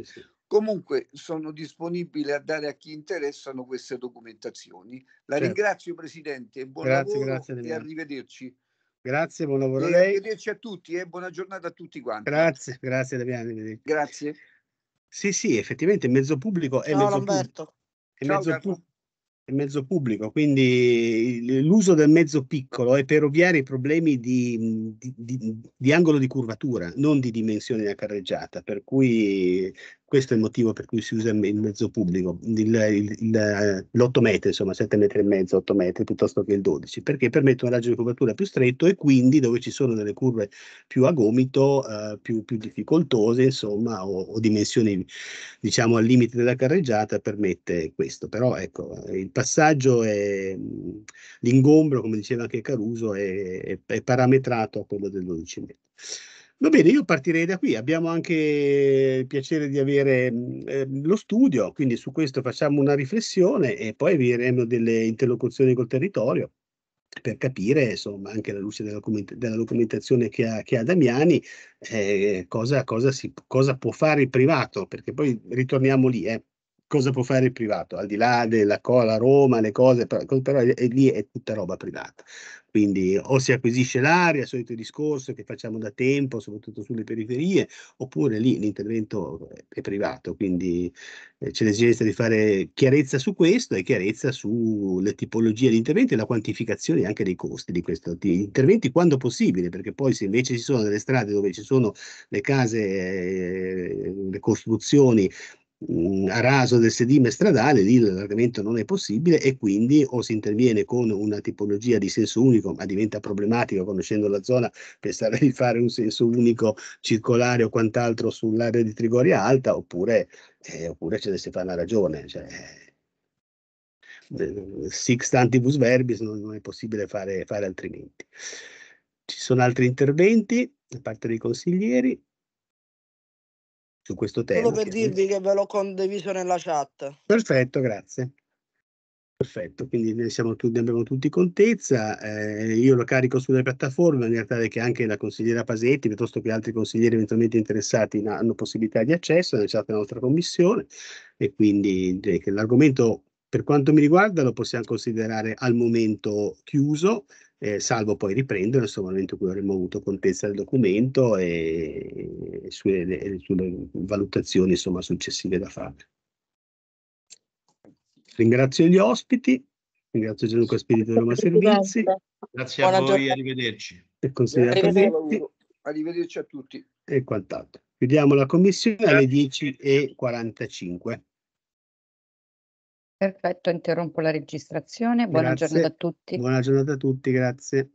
Comunque sono disponibile a dare a chi interessano queste documentazioni. La certo. ringrazio Presidente, buon grazie, lavoro grazie e arrivederci. Grazie, buon lavoro a lei. Arrivederci a tutti e eh? buona giornata a tutti quanti. Grazie, grazie Damiano. Grazie. Sì, sì, effettivamente mezzo pubblico è Ciao, mezzo Lamberto. pubblico. È Ciao, mezzo Carlo. pubblico mezzo pubblico, quindi l'uso del mezzo piccolo è per ovviare i problemi di, di, di, di angolo di curvatura, non di dimensione della carreggiata, per cui questo è il motivo per cui si usa il mezzo pubblico, l'8 eh, metri, insomma 7 metri e mezzo, 8 metri piuttosto che il 12, perché permette un raggio di copertura più stretto e quindi dove ci sono delle curve più a gomito, eh, più, più, difficoltose, insomma, o, o dimensioni diciamo al limite della carreggiata permette questo. Però ecco, il passaggio è l'ingombro, come diceva anche Caruso, è, è parametrato a quello del 12 metri. Va bene, io partirei da qui. Abbiamo anche il piacere di avere eh, lo studio, quindi su questo facciamo una riflessione e poi avvieremo delle interlocuzioni col territorio per capire, insomma, anche alla luce della, della documentazione che ha, che ha Damiani, eh, cosa, cosa, si, cosa, può fare il privato, perché poi ritorniamo lì. Eh cosa può fare il privato, al di là della Cola Roma, le cose, però, però è, è, lì è tutta roba privata. Quindi o si acquisisce l'aria, solito discorso che facciamo da tempo, soprattutto sulle periferie, oppure lì l'intervento è, privato. Quindi eh, c'è l'esigenza di fare chiarezza su questo e chiarezza sulle tipologie di interventi e la quantificazione anche dei costi di questi interventi quando possibile, perché poi se invece ci sono delle strade dove ci sono le case, eh, le costruzioni mh, a raso del sedime stradale, lì l'allargamento non è possibile e quindi o si interviene con una tipologia di senso unico, ma diventa problematico conoscendo la zona pensare di fare un senso unico circolare o quant'altro sull'area di Trigoria Alta, oppure, eh, oppure ce ne si fa una ragione. Cioè, eh, six tantibus verbis non, non è possibile fare, fare altrimenti. Ci sono altri interventi da parte dei consiglieri? su questo tema. Solo per dirvi che ve l'ho condiviso nella chat. Perfetto, grazie. Perfetto, quindi ne, tutti, ne abbiamo tutti contezza, eh, io lo carico sulle piattaforme in realtà che anche la consigliera Pasetti piuttosto che altri consiglieri eventualmente interessati in, hanno possibilità di accesso nella chat della nostra commissione e quindi direi che l'argomento per quanto mi riguarda lo possiamo considerare al momento chiuso, eh, salvo poi riprendere nel momento in cui avremmo avuto contezza del documento e, e sulle, le, sulle, valutazioni insomma, successive da fare. Ringrazio gli ospiti, ringrazio Gianluca Spirito di Roma Servizi. Grazie a voi, arrivederci. E arrivederci. arrivederci a tutti. E quant'altro. Chiudiamo la commissione alle 10.45. Perfetto, interrompo la registrazione. Buona grazie. giornata a tutti. Buona giornata a tutti, grazie.